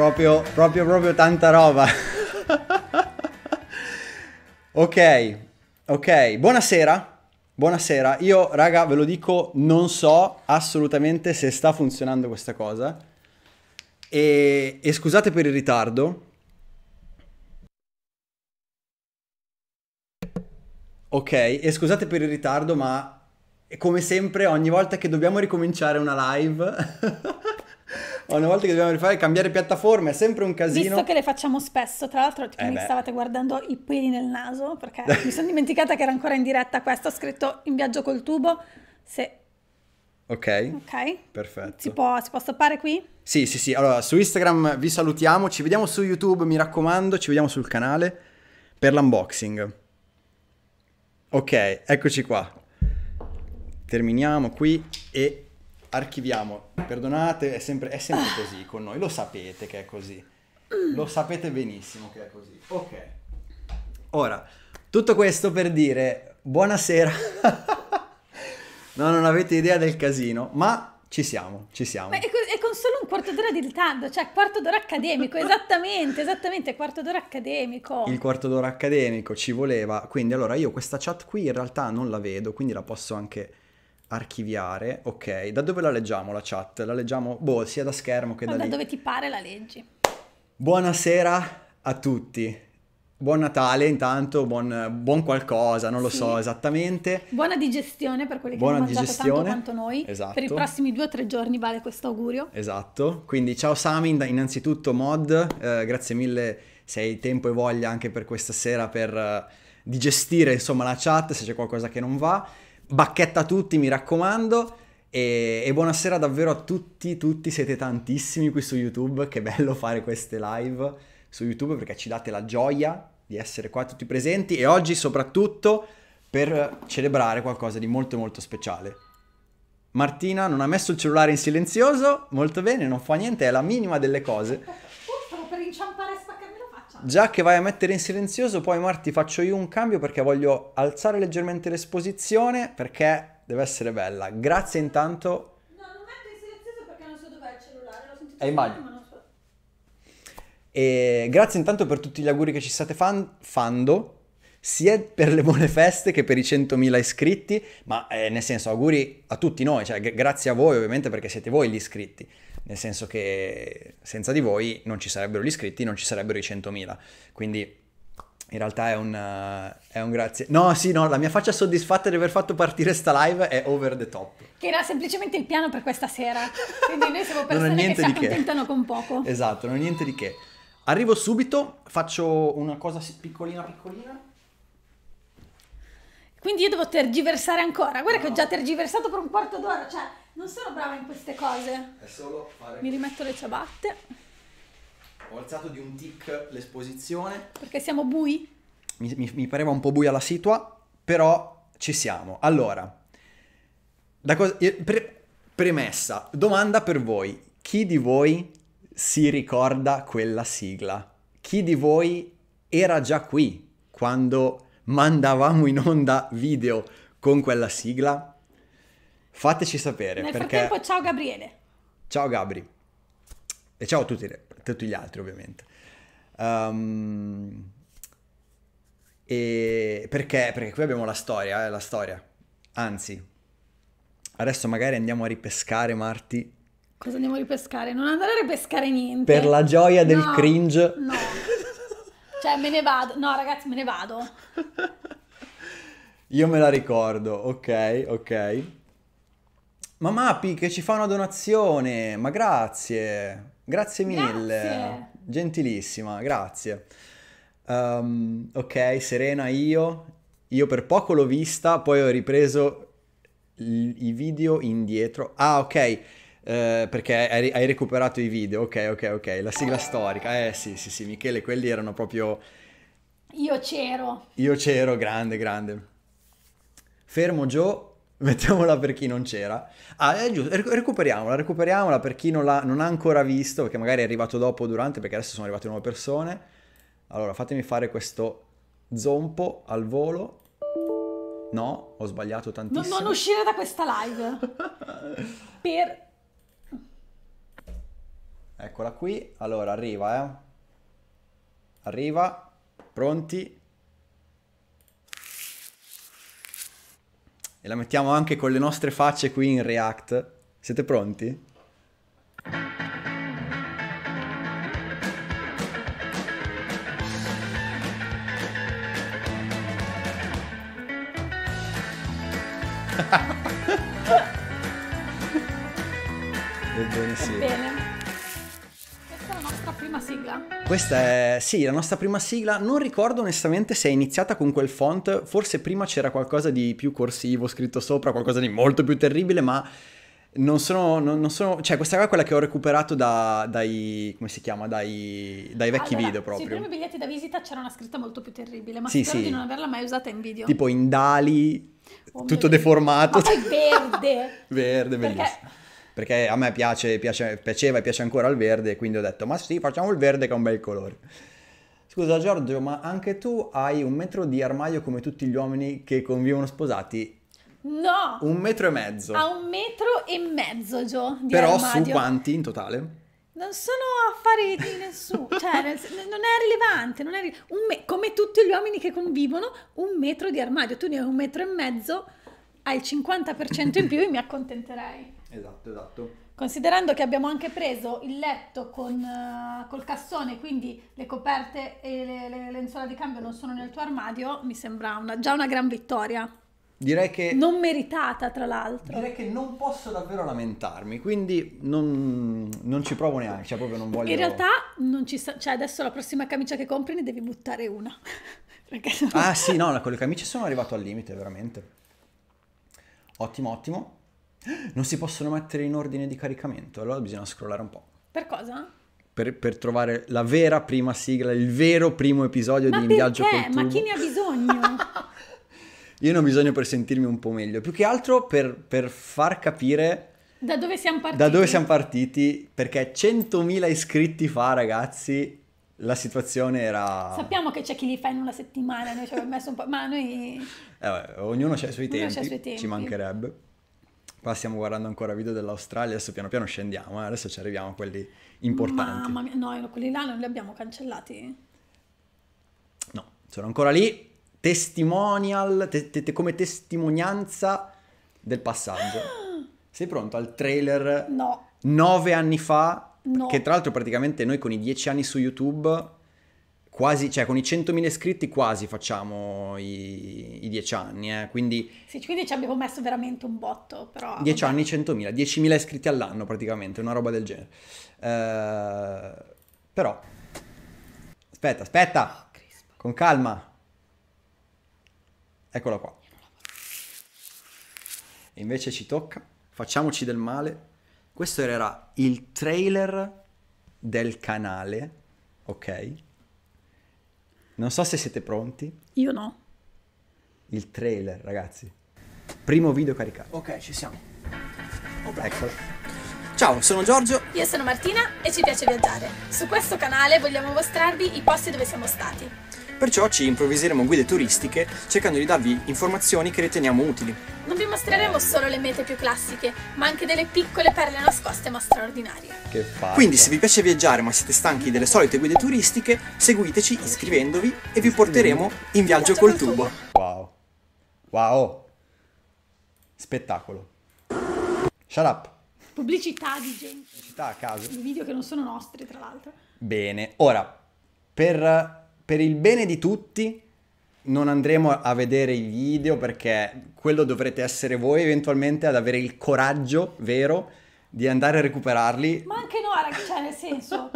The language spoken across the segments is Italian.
Proprio, proprio, proprio tanta roba. ok, ok, buonasera. Buonasera, io raga ve lo dico, non so assolutamente se sta funzionando questa cosa. E, e scusate per il ritardo. Ok, e scusate per il ritardo, ma come sempre ogni volta che dobbiamo ricominciare una live... Ogni volta che dobbiamo rifare, cambiare piattaforma è sempre un casino. Visto che le facciamo spesso, tra l'altro, tipo, eh mi stavate guardando i peli nel naso, perché mi sono dimenticata che era ancora in diretta questo. Ho scritto in viaggio col tubo. Se Ok. Ok. Perfetto. Si può, si può, stoppare qui? Sì, sì, sì. Allora, su Instagram vi salutiamo, ci vediamo su YouTube, mi raccomando, ci vediamo sul canale per l'unboxing. Ok, eccoci qua. Terminiamo qui e archiviamo, perdonate, è sempre, è sempre così con noi, lo sapete che è così, lo sapete benissimo che è così. Ok, ora, tutto questo per dire buonasera, no, non avete idea del casino, ma ci siamo, ci siamo. È, co- è, con solo un quarto d'ora di ritardo, cioè quarto d'ora accademico, esattamente, esattamente, quarto d'ora accademico. Il quarto d'ora accademico ci voleva, quindi allora io questa chat qui in realtà non la vedo, quindi la posso anche archiviare, ok, da dove la leggiamo la chat? La leggiamo, boh, sia da schermo che da... Da lì. dove ti pare la leggi. Buonasera a tutti. Buon Natale intanto, buon, buon qualcosa, non lo sì. so esattamente. Buona digestione per quelli che Buona hanno mangiato tanto quanto noi. Esatto. Per i esatto. prossimi due o tre giorni vale questo augurio. Esatto, quindi ciao Sami, innanzitutto Mod, eh, grazie mille se hai tempo e voglia anche per questa sera per eh, digestire insomma la chat se c'è qualcosa che non va bacchetta a tutti, mi raccomando. E, e, buonasera davvero a tutti, tutti siete tantissimi qui su YouTube, che bello fare queste live su YouTube perché ci date la gioia di essere qua tutti presenti e oggi soprattutto per celebrare qualcosa di molto molto speciale. Martina non ha messo il cellulare in silenzioso, molto bene, non fa niente, è la minima delle cose. Uff, per inciampare già che vai a mettere in silenzioso, poi Marti faccio io un cambio perché voglio alzare leggermente l'esposizione perché deve essere bella. Grazie intanto. No, non metto in silenzioso perché non so dov'è il cellulare, l'ho sentito. È in bagno. Non so. E grazie intanto per tutti gli auguri che ci state fan- fando sia per le buone feste che per i 100.000 iscritti, ma eh, nel senso auguri a tutti noi, cioè g- grazie a voi ovviamente perché siete voi gli iscritti, nel senso che senza di voi non ci sarebbero gli iscritti, non ci sarebbero i 100.000, quindi in realtà è un, eh, è un grazie. No, sì, no, la mia faccia soddisfatta di aver fatto partire sta live è over the top. Che era semplicemente il piano per questa sera, quindi noi siamo persone che si accontentano che. con poco. Esatto, non è niente di che. Arrivo subito, faccio una cosa piccolina piccolina. Quindi io devo tergiversare ancora. Guarda no. che ho già tergiversato per un quarto d'ora, cioè non sono brava in queste cose. È solo fare. Mi rimetto le ciabatte. Ho alzato di un tic l'esposizione. Perché siamo bui? Mi, mi, mi, pareva un po' buia la situa, però ci siamo. Allora, cosa, eh, pre, premessa, domanda per voi. Chi di voi si ricorda quella sigla? Chi di voi era già qui quando mandavamo in onda video con quella sigla? Fateci sapere. Nel perché... frattempo, ciao Gabriele. Ciao Gabri. E ciao a tutti, a tutti gli altri, ovviamente. Um, e perché? Perché qui abbiamo la storia, eh, la storia. Anzi, adesso magari andiamo a ripescare, Marti. Cosa andiamo a ripescare? Non andare a ripescare niente. Per la gioia del no, cringe. No. Cioè, me ne vado. No, ragazzi, me ne vado. Io me la ricordo, ok, ok. Ma Mapi che ci fa una donazione, ma grazie, grazie mille, grazie. gentilissima, grazie. Um, ok, Serena io, io per poco l'ho vista, poi ho ripreso i video indietro. Ah, ok. Eh, perché hai, hai, recuperato i video, ok, ok, ok, la sigla storica, eh sì, sì, sì, Michele, quelli erano proprio... Io c'ero. Io c'ero, grande, grande. Fermo Joe, mettiamola per chi non c'era. Ah, è giusto, recuperiamola, recuperiamola per chi non, non, ha ancora visto, perché magari è arrivato dopo o durante, perché adesso sono arrivate nuove persone. Allora, fatemi fare questo zompo al volo. No, ho sbagliato tantissimo. Non, non uscire da questa live. per Eccola qui. Allora, arriva, eh. Arriva. Pronti. E la mettiamo anche con le nostre facce qui in React. Siete pronti? Ebbene sì. Bene sigla? Questa è, sì, la nostra prima sigla. Non ricordo onestamente se è iniziata con quel font, forse prima c'era qualcosa di più corsivo scritto sopra, qualcosa di molto più terribile, ma non sono, non, non sono, cioè questa qua è quella che ho recuperato da, dai, come si chiama, dai, dai vecchi allora, video proprio. Sui primi biglietti da visita c'era una scritta molto più terribile, ma sì, spero sì. di non averla mai usata in video. Tipo in Dali, oh tutto deformato. Ma ah, poi verde. verde, bellissimo. Perché perché a me piace, piace, piaceva e piace ancora il verde, quindi ho detto ma sì, facciamo il verde che è un bel colore. Scusa Giorgio, ma anche tu hai un metro di armadio come tutti gli uomini che convivono sposati? No! Un metro e mezzo. A un metro e mezzo, Gio, di Però armadio. su quanti in totale? Non sono affari di nessuno, cioè non è rilevante, non è rilevante. Me- come tutti gli uomini che convivono, un metro di armadio, tu ne hai un metro e mezzo, hai il 50% in più e mi accontenterei. Esatto, esatto. Considerando che abbiamo anche preso il letto con, uh, col cassone, quindi le coperte e le, le, lenzuola di cambio non sono nel tuo armadio, mi sembra una, già una gran vittoria. Direi che... Non meritata, tra l'altro. Direi che non posso davvero lamentarmi, quindi non, non ci provo neanche, cioè proprio non voglio... In realtà non ci sta... Cioè adesso la prossima camicia che compri ne devi buttare una. Perché Ah sì, no, con le camicie sono arrivato al limite, veramente. Ottimo, ottimo. Non si possono mettere in ordine di caricamento, allora bisogna scrollare un po'. Per cosa? Per, per, trovare la vera prima sigla, il vero primo episodio Ma di In Viaggio col Turbo. Ma chi ne ha bisogno? Io ne ho bisogno per sentirmi un po' meglio, più che altro per, per far capire da dove siamo partiti. Da dove siamo partiti, perché 100.000 iscritti fa ragazzi, la situazione era... Sappiamo che c'è chi li fa in una settimana, noi ci abbiamo messo un po', ma noi... Eh, ognuno ha i suoi tempi, i suoi tempi. ci mancherebbe. Qua stiamo guardando ancora video dell'Australia, adesso piano piano scendiamo, eh? adesso ci arriviamo a quelli importanti. Mamma mia, no, quelli là non li abbiamo cancellati. No, sono ancora lì, testimonial, te, te, come testimonianza del passaggio. Sei pronto al trailer? No. Nove anni fa, no. che tra l'altro praticamente noi con i dieci anni su YouTube quasi, cioè con i 100.000 iscritti quasi facciamo i, i 10 anni, eh, quindi... Sì, quindi ci abbiamo messo veramente un botto, però... 10 anni, 100.000, 10.000 iscritti all'anno praticamente, una roba del genere. Uh, però... Aspetta, aspetta! Oh, con calma! Eccola qua. E invece ci tocca, facciamoci del male. Questo era il trailer del canale, ok? Non so se siete pronti. Io no. Il trailer, ragazzi. Primo video caricato. Ok, ci siamo. Okay. Oh, Eccolo. Ciao, sono Giorgio. Io sono Martina e ci piace viaggiare. Su questo canale vogliamo mostrarvi i posti dove siamo stati. Perciò ci improvviseremo guide turistiche cercando di darvi informazioni che riteniamo utili. Non vi mostreremo solo le mete più classiche, ma anche delle piccole perle nascoste ma straordinarie. Che fatto. Quindi se vi piace viaggiare ma siete stanchi delle solite guide turistiche, seguiteci iscrivendovi e vi porteremo in viaggio col tubo. Wow. Wow. Spettacolo. Shut up. Pubblicità di gente. Pubblicità a caso. Di video che non sono nostri, tra l'altro. Bene, ora per per il bene di tutti non andremo a vedere i video perché quello dovrete essere voi eventualmente ad avere il coraggio vero di andare a recuperarli. Ma anche Nora ragazzi, cioè nel senso.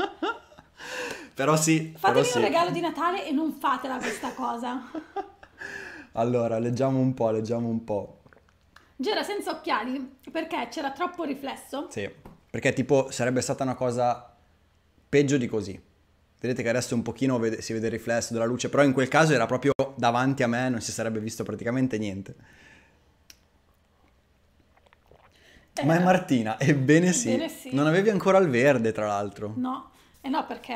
però sì. Fatemi però sì. un regalo di Natale e non fatela questa cosa. allora, leggiamo un po', leggiamo un po'. Gera senza occhiali perché c'era troppo riflesso. Sì, perché tipo sarebbe stata una cosa peggio di così. Vedete che adesso un pochino vede, si vede il riflesso della luce, però in quel caso era proprio davanti a me, non si sarebbe visto praticamente niente. Ma è eh, Martina, ebbene sì. ebbene sì. Non avevi ancora il verde, tra l'altro. No, eh no, perché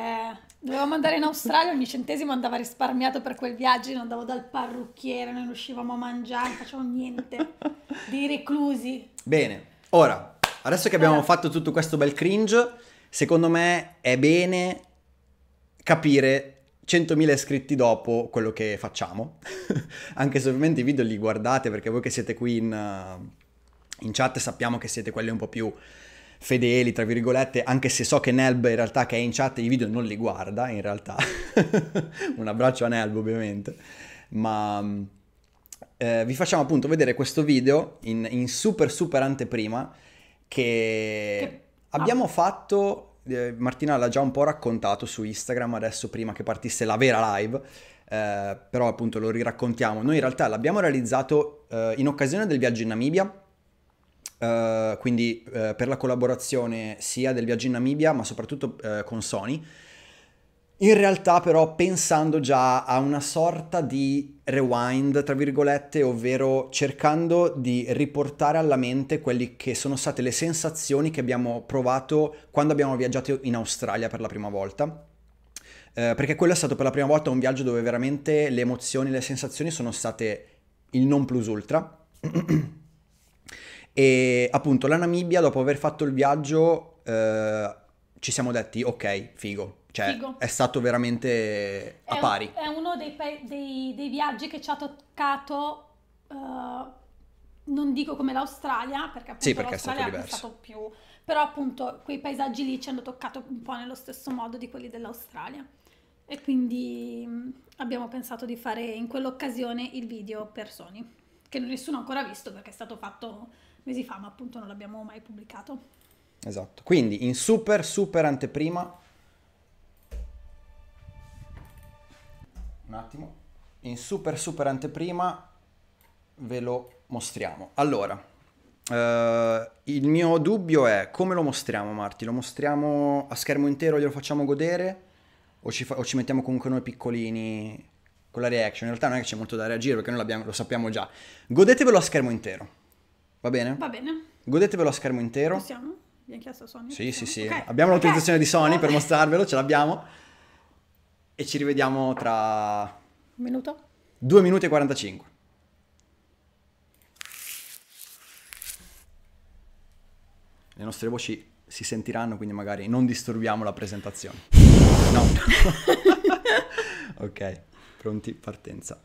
dovevamo andare in Australia, ogni centesimo andava risparmiato per quel viaggio, non andavo dal parrucchiere, non riuscivamo a mangiare, non facevamo niente. Dei reclusi. Bene, ora, adesso che abbiamo fatto tutto questo bel cringe, secondo me è bene capire 100.000 iscritti dopo quello che facciamo, anche se ovviamente i video li guardate perché voi che siete qui in, eh, in, chat sappiamo che siete quelli un po' più fedeli, tra virgolette, anche se so che Nelb in realtà che è in chat i video non li guarda, in realtà, un abbraccio a Nelb ovviamente, ma eh, vi facciamo appunto vedere questo video in, in super super anteprima che... che... Abbiamo ah. fatto eh, Martina l'ha già un po' raccontato su Instagram adesso prima che partisse la vera live, eh, però appunto lo riraccontiamo. Noi in realtà l'abbiamo realizzato eh, in occasione del viaggio in Namibia, eh, quindi eh, per la collaborazione sia del viaggio in Namibia ma soprattutto eh, con Sony in realtà però pensando già a una sorta di rewind, tra virgolette, ovvero cercando di riportare alla mente quelle che sono state le sensazioni che abbiamo provato quando abbiamo viaggiato in Australia per la prima volta. Eh, perché quello è stato per la prima volta un viaggio dove veramente le emozioni, le sensazioni sono state il non plus ultra. e appunto la Namibia, dopo aver fatto il viaggio... Eh, ci siamo detti, ok, figo. Cioè, figo. è stato veramente a è pari. Un, è uno dei, pe- dei, dei, viaggi che ci ha toccato, uh, non dico come l'Australia, perché appunto sì, perché l'Australia è stato, è stato più... Però appunto quei paesaggi lì ci hanno toccato un po' nello stesso modo di quelli dell'Australia. E quindi mm, abbiamo pensato di fare in quell'occasione il video per Sony, che nessuno ha ancora visto perché è stato fatto mesi fa, ma appunto non l'abbiamo mai pubblicato. Esatto. Quindi in super, super anteprima. Un attimo. In super, super anteprima ve lo mostriamo. Allora, eh, il mio dubbio è come lo mostriamo, Marti? Lo mostriamo a schermo intero, glielo facciamo godere? O ci, fa- o ci mettiamo comunque noi piccolini con la reaction? In realtà non è che c'è molto da reagire perché noi lo sappiamo già. Godetevelo a schermo intero. Va bene? Va bene. Godetevelo a schermo intero. Possiamo? Abbiamo chiesto a Sony? Sì, sì, sì. Okay. Abbiamo okay. l'autorizzazione di Sony per mostrarvelo, ce l'abbiamo. E ci rivediamo tra... Un minuto? Due minuti e 45. Le nostre voci si sentiranno, quindi magari non disturbiamo la presentazione. No. ok, pronti, partenza.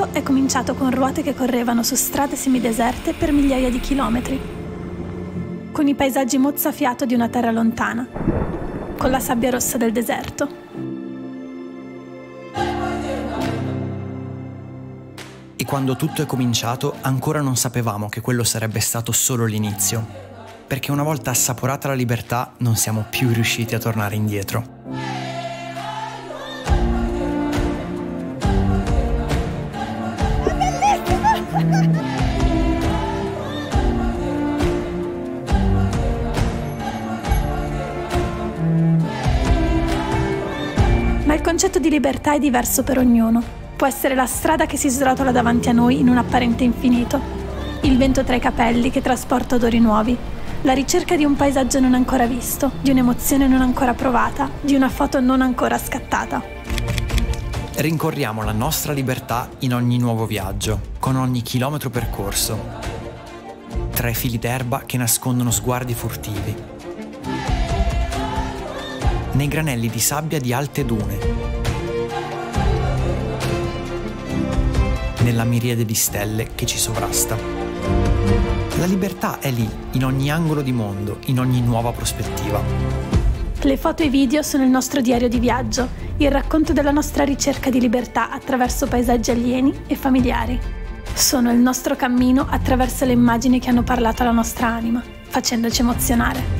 tutto è cominciato con ruote che correvano su strade semideserte per migliaia di chilometri, con i paesaggi mozzafiato di una terra lontana, con la sabbia rossa del deserto. E quando tutto è cominciato ancora non sapevamo che quello sarebbe stato solo l'inizio, perché una volta assaporata la libertà non siamo più riusciti a tornare indietro. concetto di libertà è diverso per ognuno. Può essere la strada che si srotola davanti a noi in un apparente infinito, il vento tra i capelli che trasporta odori nuovi, la ricerca di un paesaggio non ancora visto, di un'emozione non ancora provata, di una foto non ancora scattata. Rincorriamo la nostra libertà in ogni nuovo viaggio, con ogni chilometro percorso. tra i fili d'erba che nascondono sguardi furtivi, nei granelli di sabbia di alte dune. nella miriade di stelle che ci sovrasta. La libertà è lì, in ogni angolo di mondo, in ogni nuova prospettiva. Le foto e i video sono il nostro diario di viaggio, il racconto della nostra ricerca di libertà attraverso paesaggi alieni e familiari. Sono il nostro cammino attraverso le immagini che hanno parlato alla nostra anima, facendoci emozionare.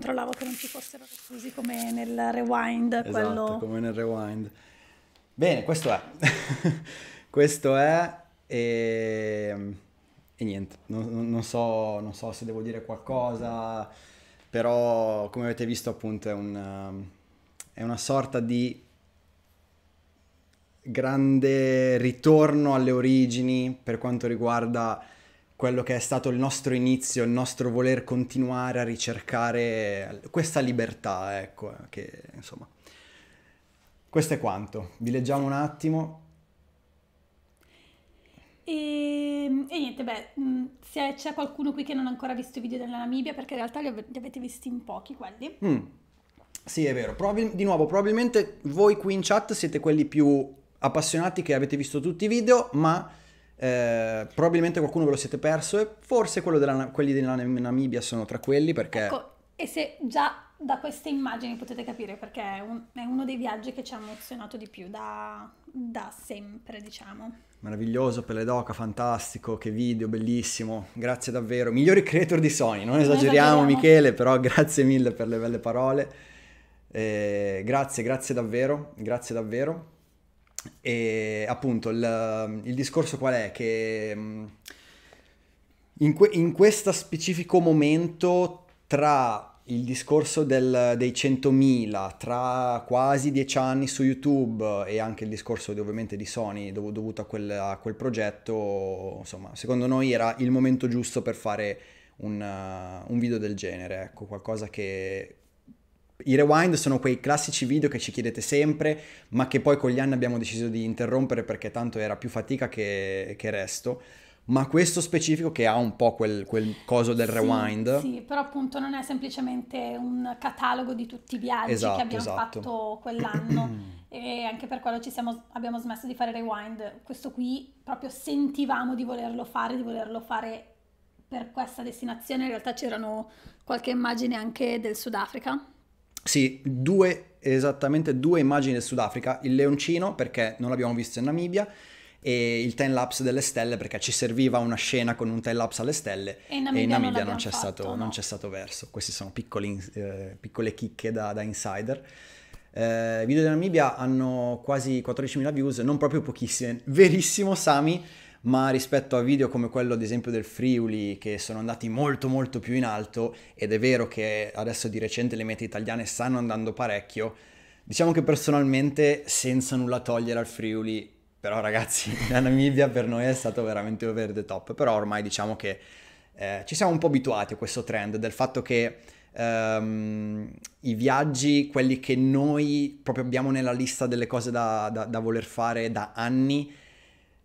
controllavo che non ci fossero così come nel rewind. Esatto, quello... come nel rewind. Bene, questo è. questo è e, ehm, e niente, non, non, so, non, so, se devo dire qualcosa, però come avete visto appunto è una, ehm, è una sorta di grande ritorno alle origini per quanto riguarda quello che è stato il nostro inizio, il nostro voler continuare a ricercare questa libertà, ecco, che insomma. Questo è quanto, vi leggiamo un attimo. E, e niente, beh, mm, se c'è qualcuno qui che non ha ancora visto i video della Namibia, perché in realtà li, av- li avete visti in pochi quelli. Mm. Sì, è vero. Probabil- di nuovo, probabilmente voi qui in chat siete quelli più appassionati che avete visto tutti i video, ma eh, probabilmente qualcuno ve lo siete perso e forse della, quelli della Namibia sono tra quelli perché... Ecco, e se già da queste immagini potete capire perché è, un, è uno dei viaggi che ci ha emozionato di più da, da sempre, diciamo. Meraviglioso, Pelle d'Oca, fantastico, che video, bellissimo, grazie davvero. Migliori creator di Sony, non, non esageriamo, esageriamo Michele, però grazie mille per le belle parole. Eh, grazie, grazie davvero, grazie davvero. E appunto il, il discorso qual è? Che mm, in, que, in questo specifico momento tra il discorso del, dei 100.000 tra quasi 10 anni su YouTube e anche il discorso di, ovviamente di Sony dov- dovuto a quel, a quel, progetto, insomma, secondo noi era il momento giusto per fare un, uh, un video del genere, ecco, qualcosa che i rewind sono quei classici video che ci chiedete sempre, ma che poi con gli anni abbiamo deciso di interrompere perché tanto era più fatica che, che resto. Ma questo specifico che ha un po' quel, quel coso del sì, rewind. Sì, però appunto non è semplicemente un catalogo di tutti i viaggi esatto, che abbiamo esatto. fatto quell'anno. e anche per quello siamo, abbiamo smesso di fare rewind. Questo qui proprio sentivamo di volerlo fare, di volerlo fare per questa destinazione. In realtà c'erano qualche immagine anche del Sudafrica sì, due, esattamente due immagini del Sudafrica, il leoncino perché non l'abbiamo visto in Namibia e il time lapse delle stelle perché ci serviva una scena con un time lapse alle stelle e in Namibia, e in Namibia non, non, c'è fatto, stato, no. non, c'è stato, verso. Queste sono piccoli, eh, piccole chicche da, da insider. Eh, I video della Namibia hanno quasi 14.000 views, non proprio pochissime. Verissimo Sami, ma rispetto a video come quello ad esempio del Friuli che sono andati molto molto più in alto ed è vero che adesso di recente le mete italiane stanno andando parecchio, diciamo che personalmente senza nulla togliere al Friuli, però ragazzi la Namibia per noi è stato veramente over the top, però ormai diciamo che eh, ci siamo un po' abituati a questo trend del fatto che Um, i viaggi, quelli che noi proprio abbiamo nella lista delle cose da, da, da voler fare da anni,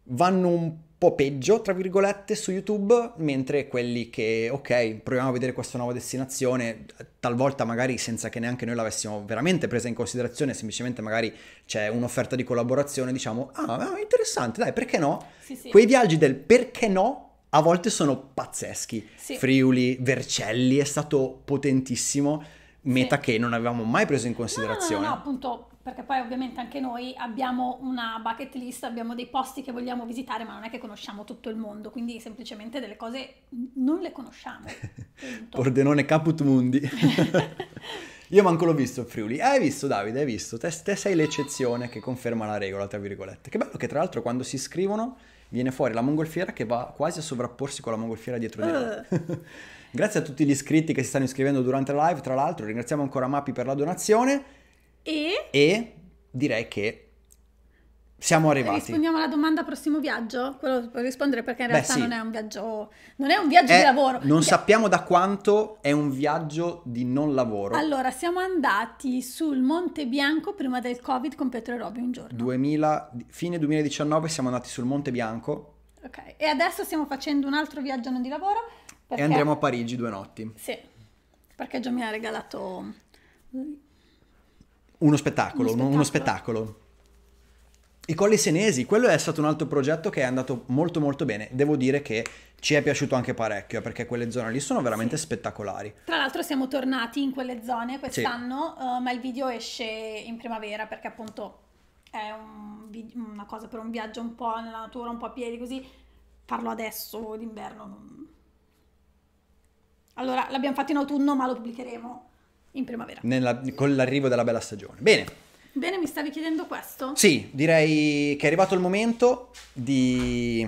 vanno un po' peggio, tra virgolette, su YouTube, mentre quelli che, ok, proviamo a vedere questa nuova destinazione, talvolta magari senza che neanche noi l'avessimo veramente presa in considerazione, semplicemente magari c'è un'offerta di collaborazione, diciamo, ah, ah interessante, dai, perché no? Sì, sì. Quei viaggi del perché no a volte sono pazzeschi. Sì. Friuli, Vercelli, è stato potentissimo meta sì. che non avevamo mai preso in considerazione. No, no, no, appunto, perché poi ovviamente anche noi abbiamo una bucket list, abbiamo dei posti che vogliamo visitare, ma non è che conosciamo tutto il mondo, quindi semplicemente delle cose non le conosciamo. Pordenone caput mundi. Io manco l'ho visto Friuli. Ah, hai visto Davide, hai visto? Te, te sei l'eccezione che conferma la regola, tra virgolette. Che bello che tra l'altro quando si iscrivono viene fuori la mongolfiera che va quasi a sovrapporsi con la mongolfiera dietro di noi. Uh. Grazie a tutti gli iscritti che si stanno iscrivendo durante la live, tra l'altro ringraziamo ancora Mapi per la donazione. E? E direi che siamo arrivati. Rispondiamo alla domanda prossimo viaggio? Quello puoi rispondere perché in Beh, realtà sì. non è un viaggio, non è un viaggio è, eh, di lavoro. Non Via... sappiamo da quanto è un viaggio di non lavoro. Allora, siamo andati sul Monte Bianco prima del Covid con Petro e Robby un giorno. 2000, fine 2019 siamo andati sul Monte Bianco. Ok, e adesso stiamo facendo un altro viaggio non di lavoro. Perché... E andremo a Parigi due notti. Sì, perché già mi ha regalato uno spettacolo, uno spettacolo. Uno spettacolo. I Colli Senesi, quello è stato un altro progetto che è andato molto molto bene. Devo dire che ci è piaciuto anche parecchio perché quelle zone lì sono veramente sì. spettacolari. Tra l'altro siamo tornati in quelle zone quest'anno, sì. uh, ma il video esce in primavera perché appunto è un una cosa per un viaggio un po' nella natura, un po' a piedi così. Farlo adesso d'inverno. Allora, l'abbiamo fatto in autunno, ma lo pubblicheremo in primavera. Nella, con l'arrivo della bella stagione. Bene. Bene, mi stavi chiedendo questo? Sì, direi che è arrivato il momento di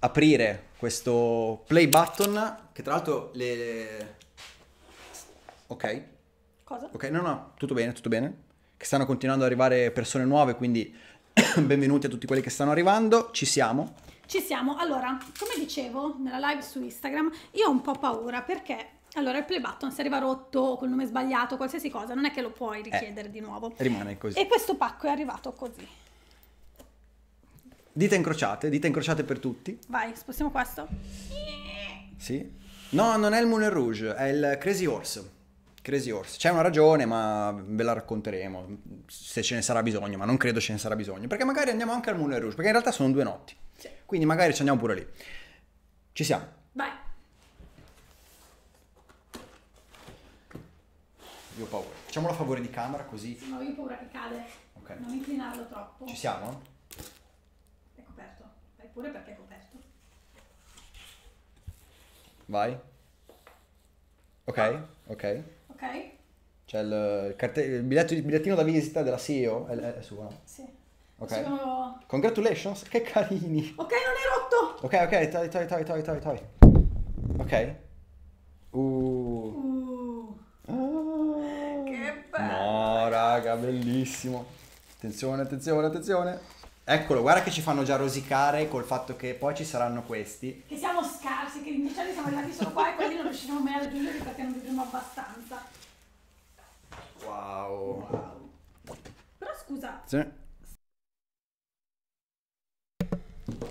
aprire questo play button, che tra l'altro le... Ok. Cosa? Ok, no, no, tutto bene, tutto bene. Che stanno continuando ad arrivare persone nuove, quindi benvenuti a tutti quelli che stanno arrivando. Ci siamo. Ci siamo. Allora, come dicevo nella live su Instagram, io ho un po' paura perché allora, il play button, se arriva rotto col nome sbagliato, qualsiasi cosa, non è che lo puoi eh, richiedere eh, di nuovo. Rimane così. E questo pacco è arrivato così. Dita incrociate, dita incrociate per tutti. Vai, spostiamo questo. Sì. No, non è il Moulin Rouge, è il Crazy Horse. Crazy Horse. C'è una ragione, ma ve la racconteremo se ce ne sarà bisogno, ma non credo ce ne sarà bisogno. Perché magari andiamo anche al Moulin Rouge, perché in realtà sono due notti. Sì. Quindi magari ci andiamo pure lì. Ci siamo. Vai. Io ho paura. Facciamola a favore di camera così. Sì, ma io ho paura che cade. Ok. Non inclinarlo troppo. Ci siamo? È coperto. Vai pure perché è coperto. Vai. Ok, ok. Ok. C'è il, il, il, bigliettino da visita della CEO, è, è suo, no? Sì. Ok. Sono... Congratulations, che carini. Ok, non è rotto. Ok, ok, toi, toi, toi, toi, toi, toi. Ok. Uh. uh. raga, bellissimo. Attenzione, attenzione, attenzione. Eccolo, guarda che ci fanno già rosicare col fatto che poi ci saranno questi. Che siamo scarsi, che invece siamo arrivati solo qua e quelli non riusciremo mai a raggiungerli perché non vedremo abbastanza. Wow. wow. Però scusa. Sì.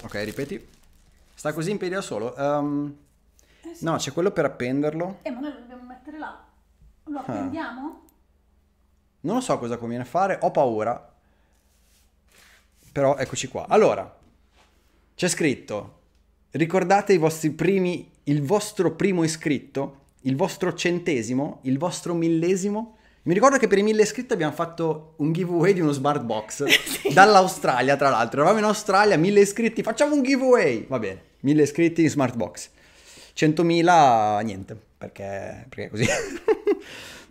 Ok, ripeti. Sta così in piedi da solo. Um, eh sì. No, c'è quello per appenderlo. Eh, ma noi lo dobbiamo mettere là. Lo ah. appendiamo? Ah. Non lo so cosa conviene fare, ho paura. Però eccoci qua. Allora, c'è scritto, ricordate i vostri primi, il vostro primo iscritto, il vostro centesimo, il vostro millesimo. Mi ricordo che per i mille iscritti abbiamo fatto un giveaway di uno smart box sì. dall'Australia, tra l'altro. Eravamo in Australia, mille iscritti, facciamo un giveaway. Va bene, mille iscritti in smart box. 100.000 niente, perché, perché è così.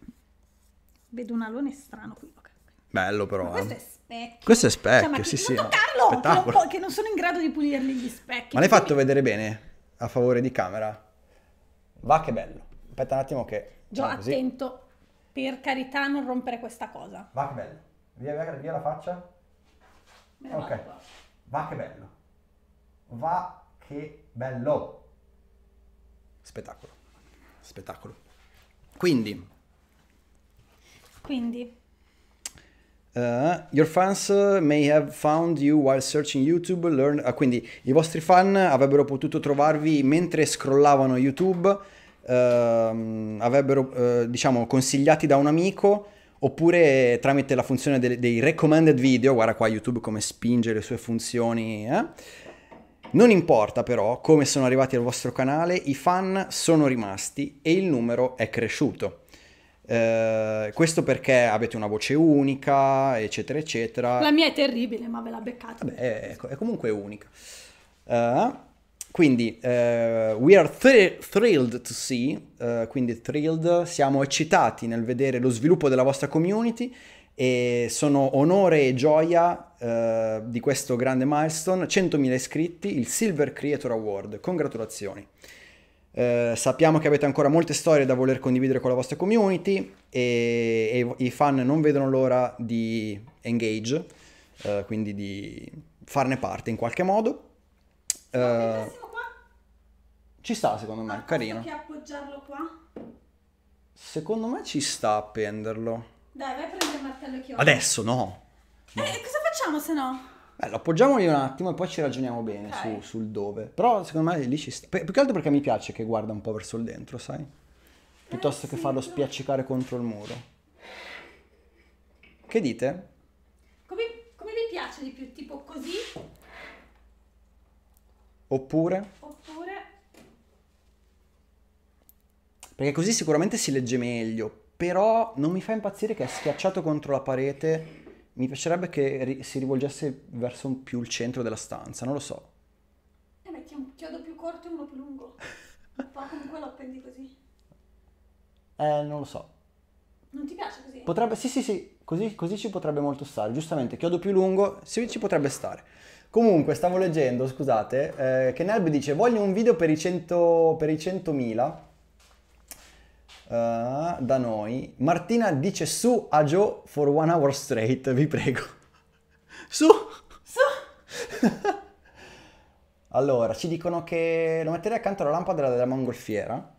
Vedo un alone strano qui. Okay. Bello però. Ma questo eh. è specchio. Questo è cioè, specchio, cioè, sì, sì. Non sì, toccarlo, che non, che non sono in grado di pulirgli gli specchi. Ma l'hai fatto mi... vedere bene, a favore di camera. Va che bello. Aspetta un attimo che... Gio, attento, per carità non rompere questa cosa. Va che bello. Via, via, via la faccia. Me ok. Va che bello. Va che bello. Spettacolo. Spettacolo. Quindi, quindi... Uh, your fans eh, may have found you while searching YouTube, learn... Ah, quindi i vostri fan avrebbero potuto trovarvi mentre scrollavano YouTube, uh, avrebbero, uh, diciamo, consigliati da un amico, oppure tramite la funzione de- dei recommended video, guarda qua YouTube come spinge le sue funzioni, eh? Non importa però come sono arrivati al vostro canale, i fan sono rimasti e il numero è cresciuto. Eh, questo perché avete una voce unica, eccetera, eccetera. La mia è terribile, ma ve l'ha beccata. Vabbè, è, è comunque unica. Uh, quindi, uh, we are thr- thrilled to see, uh, quindi thrilled, siamo eccitati nel vedere lo sviluppo della vostra community e sono onore e gioia di questo grande milestone, 100.000 iscritti, il Silver Creator Award, congratulazioni. Eh, sappiamo che avete ancora molte storie da voler condividere con la vostra community e, e i fan non vedono l'ora di engage, eh, quindi di farne parte in qualche modo. Eh, ci sta secondo me, ah, carino. Posso appoggiarlo qua? Secondo me ci sta appenderlo. Dai, vai a prendere il martello che ho. Adesso no. no. Eh, cosa facciamo se no? Beh, lo appoggiamo un attimo e poi ci ragioniamo bene okay. su, sul dove. Però secondo me lì ci sta. P- più che altro perché mi piace che guarda un po' verso il dentro, sai? Piuttosto eh, che sì, farlo no. spiaccicare contro il muro. Che dite? Come, come vi piace di più? Tipo così? Oppure? Oppure? Perché così sicuramente si legge meglio, però non mi fa impazzire che è schiacciato contro la parete mi piacerebbe che ri- si rivolgesse verso più il centro della stanza, non lo so. Eh, metti un chiodo più corto e uno più lungo. Poi comunque lo appendi così. Eh, non lo so. Non ti piace così? Potrebbe, sì, sì, sì, così, così ci potrebbe molto stare. Giustamente, chiodo più lungo, sì, ci potrebbe stare. Comunque, stavo leggendo, scusate, eh, che Nelb dice, voglio un video per i 100.000 eh, da noi. Martina dice su a Joe for one hour straight, vi prego. su! Su! allora, ci dicono che lo metterei accanto alla lampada della, della mongolfiera.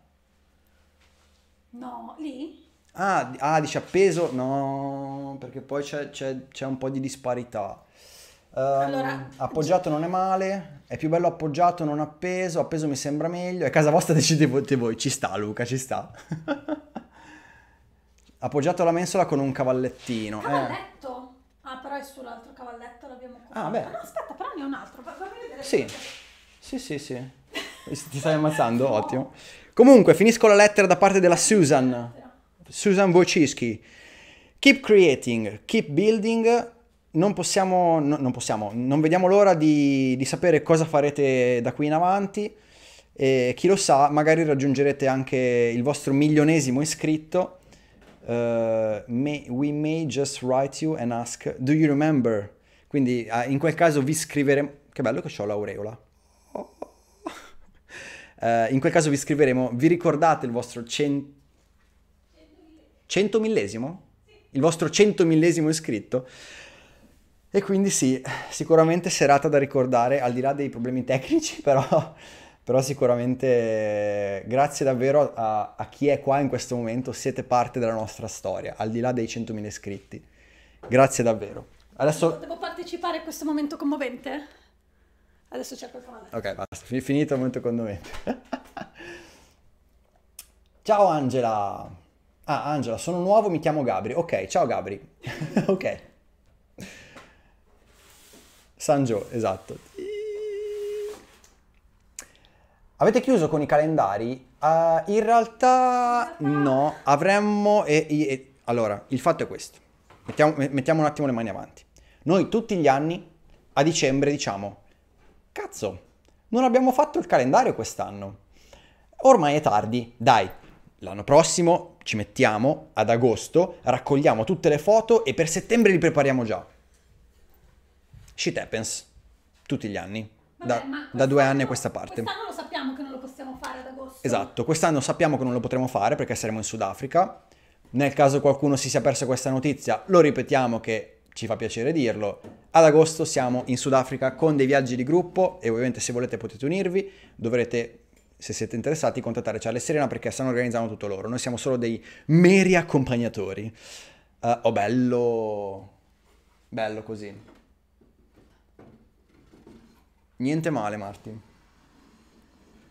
No, lì? Ah, ah, dice appeso? No, perché poi c'è, c'è, c'è un po' di disparità allora, ehm, appoggiato non è male, è più bello appoggiato, non appeso, appeso mi sembra meglio, è casa vostra decidete voi, ci sta Luca, ci sta. appoggiato alla mensola con un cavallettino. Eh. Cavalletto? Eh. Ah, però è sull'altro cavalletto, l'abbiamo confuso. Ah, beh. No, aspetta, però ne ho un altro, fammi vedere. Sì, sì, sì, sì. Ti stai ammazzando? no. Ottimo. Comunque, finisco la lettera da parte della Susan. Susan Wojcicki. Keep creating, keep building, non possiamo, no, non possiamo, non vediamo l'ora di, di, sapere cosa farete da qui in avanti e chi lo sa magari raggiungerete anche il vostro milionesimo iscritto. Uh, may, we may just write you and ask, do you remember? Quindi uh, in quel caso vi scriveremo... Che bello che ho l'aureola. Oh. uh, in quel caso vi scriveremo, vi ricordate il vostro cent... centomillesimo? Il vostro centomillesimo iscritto? E quindi sì, sicuramente serata da ricordare, al di là dei problemi tecnici, però, però sicuramente grazie davvero a, a, chi è qua in questo momento, siete parte della nostra storia, al di là dei 100.000 iscritti. Grazie davvero. Adesso... Devo partecipare a questo momento commovente? Adesso cerco il canale. Ok, basta, finito il momento commovente. ciao Angela! Ah, Angela, sono nuovo, mi chiamo Gabri. Ok, ciao Gabri. ok. San Gio, esatto. Avete chiuso con i calendari? Uh, in realtà no, avremmo... E, e, allora, il fatto è questo. Mettiamo, mettiamo un attimo le mani avanti. Noi tutti gli anni, a dicembre, diciamo, cazzo, non abbiamo fatto il calendario quest'anno. Ormai è tardi, dai, l'anno prossimo ci mettiamo ad agosto, raccogliamo tutte le foto e per settembre li prepariamo già. Shit happens, tutti gli anni, Vabbè, da, da, due anni a questa parte. Quest'anno lo sappiamo che non lo possiamo fare ad agosto. Esatto, quest'anno sappiamo che non lo potremo fare perché saremo in Sudafrica. Nel caso qualcuno si sia perso questa notizia, lo ripetiamo che ci fa piacere dirlo. Ad agosto siamo in Sudafrica con dei viaggi di gruppo e ovviamente se volete potete unirvi, dovrete se siete interessati, contattare Charles Serena perché stanno organizzando tutto loro. Noi siamo solo dei meri accompagnatori. Uh, oh, bello. Bello così. Niente male, Martin.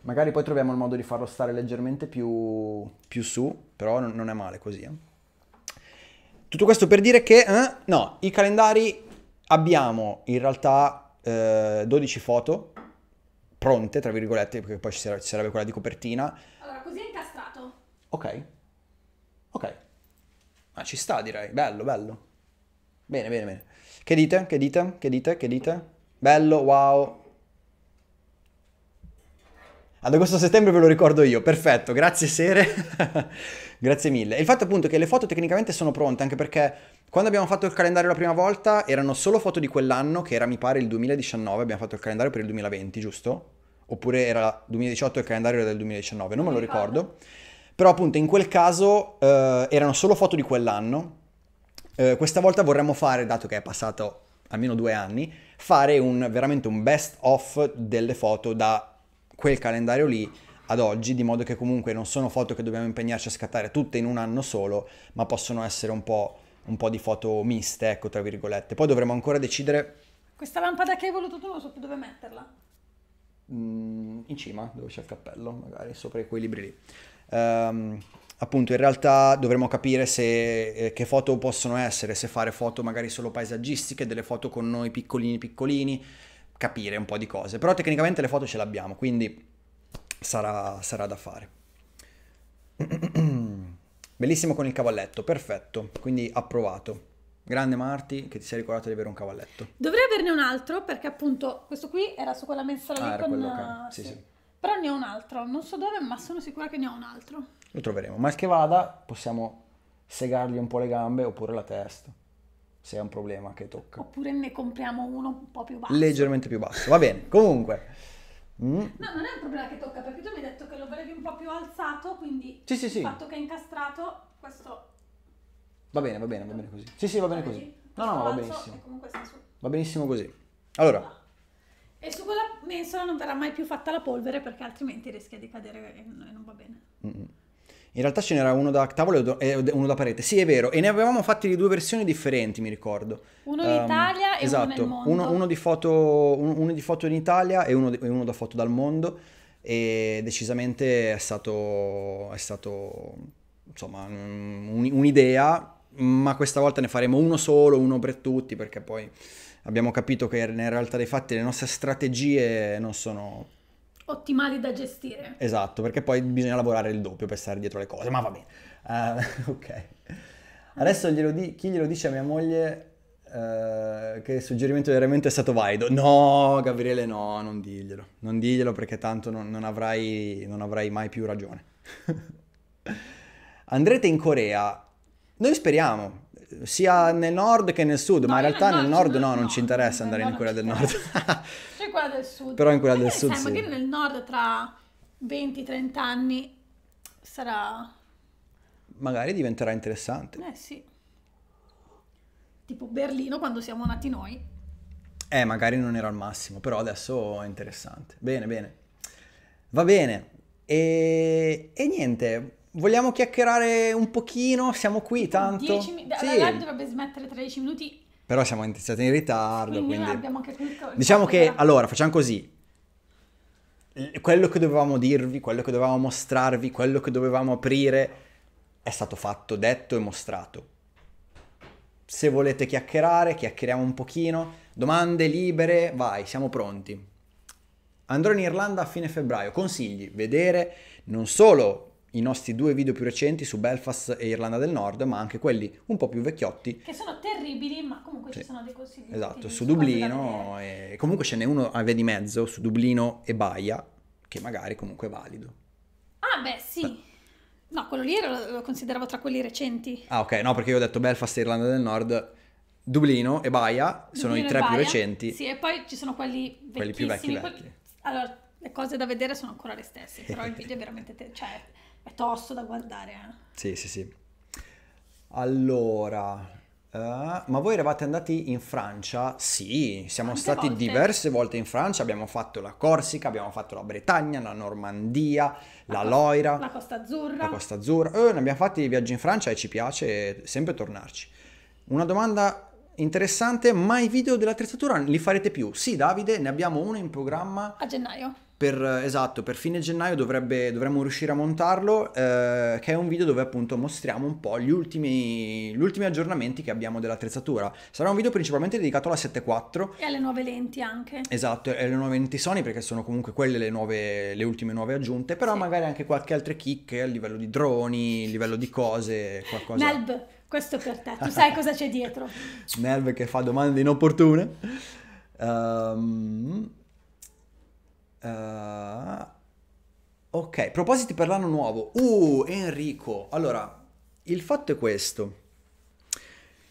Magari poi troviamo il modo di farlo stare leggermente più, più su, però non, non, è male così. Eh. Tutto questo per dire che, eh, no, i calendari abbiamo in realtà eh, 12 foto pronte, tra virgolette, perché poi ci sarebbe, ci sarebbe quella di copertina. Allora, così è incastrato. Ok. Ok. Ma ci sta, direi. Bello, bello. Bene, bene, bene. Che dite? Che dite? Che dite? Che dite? Bello, wow. Ad agosto-settembre ve lo ricordo io, perfetto, grazie Sere, grazie mille. il fatto appunto che le foto tecnicamente sono pronte, anche perché quando abbiamo fatto il calendario la prima volta erano solo foto di quell'anno, che era mi pare il 2019, abbiamo fatto il calendario per il 2020, giusto? Oppure era 2018 e il calendario era del 2019, non me lo ricordo. Però appunto in quel caso eh, erano solo foto di quell'anno. Eh, questa volta vorremmo fare, dato che è passato almeno due anni, fare un, veramente un best of delle foto da quel calendario lì ad oggi, di modo che comunque non sono foto che dobbiamo impegnarci a scattare tutte in un anno solo, ma possono essere un po', un po di foto miste, ecco, tra virgolette. Poi dovremo ancora decidere... Questa lampada che hai voluto tu non so dove metterla. Mm, in cima, dove c'è il cappello, magari, sopra quei libri lì. Um, appunto in realtà dovremo capire se, eh, che foto possono essere, se fare foto magari solo paesaggistiche, delle foto con noi piccolini piccolini, capire un po' di cose. Però tecnicamente le foto ce le abbiamo, quindi sarà, sarà da fare. Bellissimo con il cavalletto, perfetto, quindi approvato. Grande Marti che ti sei ricordato di avere un cavalletto. Dovrei averne un altro perché appunto questo qui era su quella mensola ah, lì era con... Can... Eh, sì, sì. sì. Però ne ho un altro, non so dove ma sono sicura che ne ho un altro. Lo troveremo, mal che vada possiamo segargli un po' le gambe oppure la testa se è un problema che tocca. Oppure ne compriamo uno un po' più basso. Leggermente più basso, va bene. Comunque... Mm. No, non è un problema che tocca, perché tu mi hai detto che lo volevi un po' più alzato, quindi sì, sì, il fatto che è incastrato, questo... Va bene, va bene, va bene così. Sì, sì, va bene così. No, no, no, va benissimo. Va benissimo così. Allora... E su quella mensola non verrà mai più fatta la polvere perché altrimenti rischia di cadere e non va bene. Mm-mm. In realtà ce n'era uno da tavolo e uno da parete. Sì, è vero. E ne avevamo fatti di due versioni differenti, mi ricordo. Uno um, in ehm, Italia e esatto. uno nel esatto, mondo. Uno, uno, di foto, uno, uno, di foto, in Italia e uno, e uno da foto dal mondo. E decisamente è stato, è stato insomma, un, un'idea, ma questa volta ne faremo uno solo, uno per tutti, perché poi abbiamo capito che in realtà dei fatti le nostre strategie non sono ottimali da gestire. Esatto, perché poi bisogna lavorare il doppio per stare dietro le cose, ma va bene. Uh, ok. Adesso glielo di- chi glielo dice a mia moglie uh, che il suggerimento veramente è stato valido? No, Gabriele, no, non diglielo. Non diglielo perché tanto non, non, avrai, non avrai mai più ragione. Andrete in Corea? Noi speriamo, sia nel nord che nel sud, no, ma in realtà nel nord no, non ci interessa andare in quella del nord. C'è quella del sud. Però in quella del eh, sud sai, Magari nel nord tra 20-30 anni sarà... Magari diventerà interessante. Eh sì. Tipo Berlino quando siamo nati noi. Eh, magari non era al massimo, però adesso è interessante. Bene, bene. Va bene. e, e niente, Vogliamo chiacchierare un pochino? Siamo qui tanto. 10 Sì. La live dovrebbe smettere tra 10 minuti. Però siamo iniziati in ritardo. Quindi, quindi... abbiamo anche tutto. Diciamo che era... allora facciamo così. Quello che dovevamo dirvi, quello che dovevamo mostrarvi, quello che dovevamo aprire è stato fatto, detto e mostrato. Se volete chiacchierare, chiacchieriamo un pochino. Domande libere, vai, siamo pronti. Andrò in Irlanda a fine febbraio. Consigli, vedere non solo i nostri due video più recenti su Belfast e Irlanda del Nord, ma anche quelli un po' più vecchiotti. Che sono terribili, ma comunque sì. ci sono dei consigli. Esatto, su Dublino, e comunque ce n'è uno a ah, via di mezzo, su Dublino e Baia, che magari comunque è valido. Ah beh, sì. Beh. No, quello lì lo, consideravo tra quelli recenti. Ah ok, no, perché io ho detto Belfast e Irlanda del Nord... Dublino e Baia sono Dublino i tre più recenti. Sì, e poi ci sono quelli, quelli più vecchi. Quelli... Allora, le cose da vedere sono ancora le stesse, però il video è veramente... Te- cioè, è tosto da guardare. Eh. Sì, sì, sì. Allora, Uh, ma voi eravate andati in Francia? Sì, siamo Quante stati volte? diverse volte in Francia, abbiamo fatto la Corsica, abbiamo fatto la Bretagna, la Normandia, la, la Loira, la Costa Azzurra. La Costa Azzurra, eh, ne abbiamo fatti viaggi in Francia e ci piace sempre tornarci. Una domanda interessante, ma i video dell'attrezzatura li farete più? Sì Davide, ne abbiamo uno in programma. A gennaio. Per, esatto, per fine gennaio dovrebbe, dovremmo riuscire a montarlo, eh, che è un video dove appunto mostriamo un po' gli ultimi, gli ultimi, aggiornamenti che abbiamo dell'attrezzatura. Sarà un video principalmente dedicato alla 7.4. E alle nuove lenti anche. Esatto, e alle nuove lenti Sony perché sono comunque quelle le, nuove, le ultime nuove aggiunte, però sì. magari anche qualche altra chicche a livello di droni, a livello di cose, qualcosa. Melb, questo per te, tu sai cosa c'è dietro. Melb che fa domande inopportune. Um, Uh, ok, propositi per l'anno nuovo. Uh, Enrico, allora, il fatto è questo.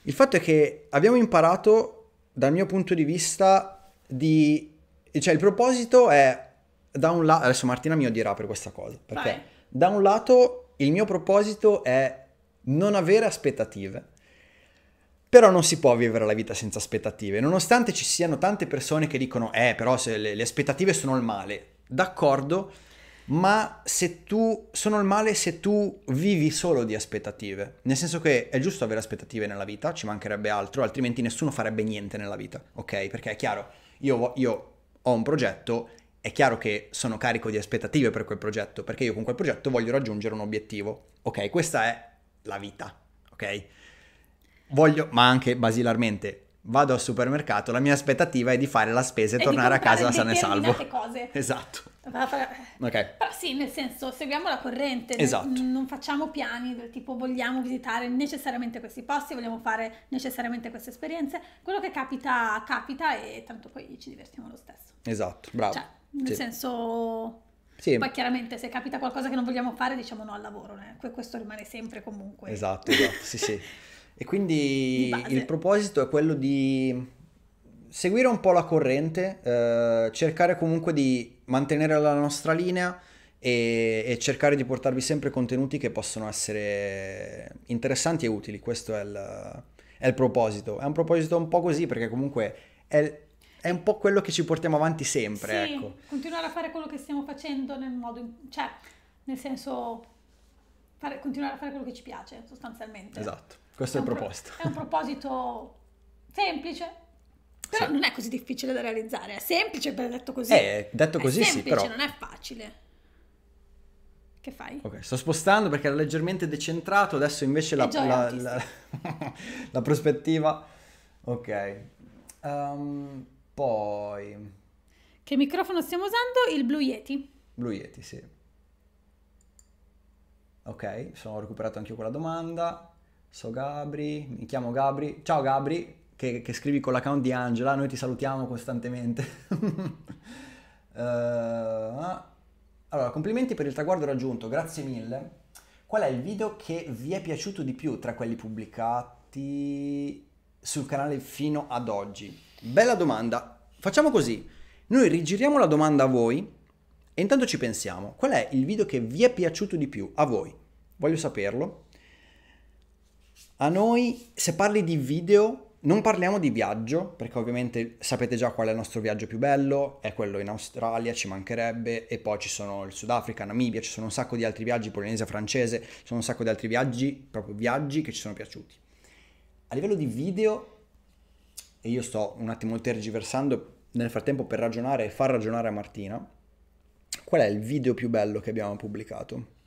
Il fatto è che abbiamo imparato, dal mio punto di vista, di... Cioè, il proposito è, da un lato... Adesso Martina mi odierà per questa cosa, perché Vai. da un lato il mio proposito è non avere aspettative però non si può vivere la vita senza aspettative, nonostante ci siano tante persone che dicono eh però le, le aspettative sono il male, d'accordo, ma se tu sono il male se tu vivi solo di aspettative. Nel senso che è giusto avere aspettative nella vita, ci mancherebbe altro, altrimenti nessuno farebbe niente nella vita, ok? Perché è chiaro, io, io, ho un progetto, è chiaro che sono carico di aspettative per quel progetto, perché io con quel progetto voglio raggiungere un obiettivo, ok? Questa è la vita, ok? voglio, ma anche basilarmente, vado al supermercato, la mia aspettativa è di fare la spesa e, e tornare a casa sano e salvo. cose. Esatto. Però, okay. però ah, sì, nel senso, seguiamo la corrente, esatto. non facciamo piani del tipo vogliamo visitare necessariamente questi posti, vogliamo fare necessariamente queste esperienze, quello che capita, capita e tanto poi ci divertiamo lo stesso. Esatto, bravo. Cioè, nel sì. senso... Sì. Poi chiaramente se capita qualcosa che non vogliamo fare diciamo no al lavoro, né? Eh. questo rimane sempre comunque. Esatto, esatto, sì sì. E quindi il proposito è quello di seguire un po' la corrente, eh, cercare comunque di mantenere la nostra linea e, e, cercare di portarvi sempre contenuti che possono essere interessanti e utili. Questo è il, è il proposito. È un proposito un po' così perché comunque è, è un po' quello che ci portiamo avanti sempre. Sì, ecco. continuare a fare quello che stiamo facendo nel modo... cioè, nel senso... Fare, continuare a fare quello che ci piace sostanzialmente. Esatto. Questo è il proposito. Pro- è un proposito semplice, però sì. non è così difficile da realizzare, è semplice per detto così. Eh, detto così semplice, sì, però... non è facile. Che fai? Ok, sto spostando perché era leggermente decentrato, adesso invece la, la, la, la, prospettiva... Ok. Um, poi... Che microfono stiamo usando? Il Blue Yeti. Blue Yeti, sì. Ok, sono recuperato anche io quella domanda. So Gabri, mi chiamo Gabri. Ciao Gabri, che, che scrivi con l'account di Angela, noi ti salutiamo costantemente. uh, allora, complimenti per il traguardo raggiunto, grazie mille. Qual è il video che vi è piaciuto di più tra quelli pubblicati sul canale fino ad oggi? Bella domanda. Facciamo così, noi rigiriamo la domanda a voi e intanto ci pensiamo. Qual è il video che vi è piaciuto di più a voi? Voglio saperlo. A noi, se parli di video, non parliamo di viaggio, perché ovviamente sapete già qual è il nostro viaggio più bello, è quello in Australia, ci mancherebbe, e poi ci sono il Sudafrica, Namibia, ci sono un sacco di altri viaggi, Polinesia francese, ci sono un sacco di altri viaggi, proprio viaggi che ci sono piaciuti. A livello di video, e io sto un attimo tergiversando nel frattempo per ragionare e far ragionare a Martina, qual è il video più bello che abbiamo pubblicato?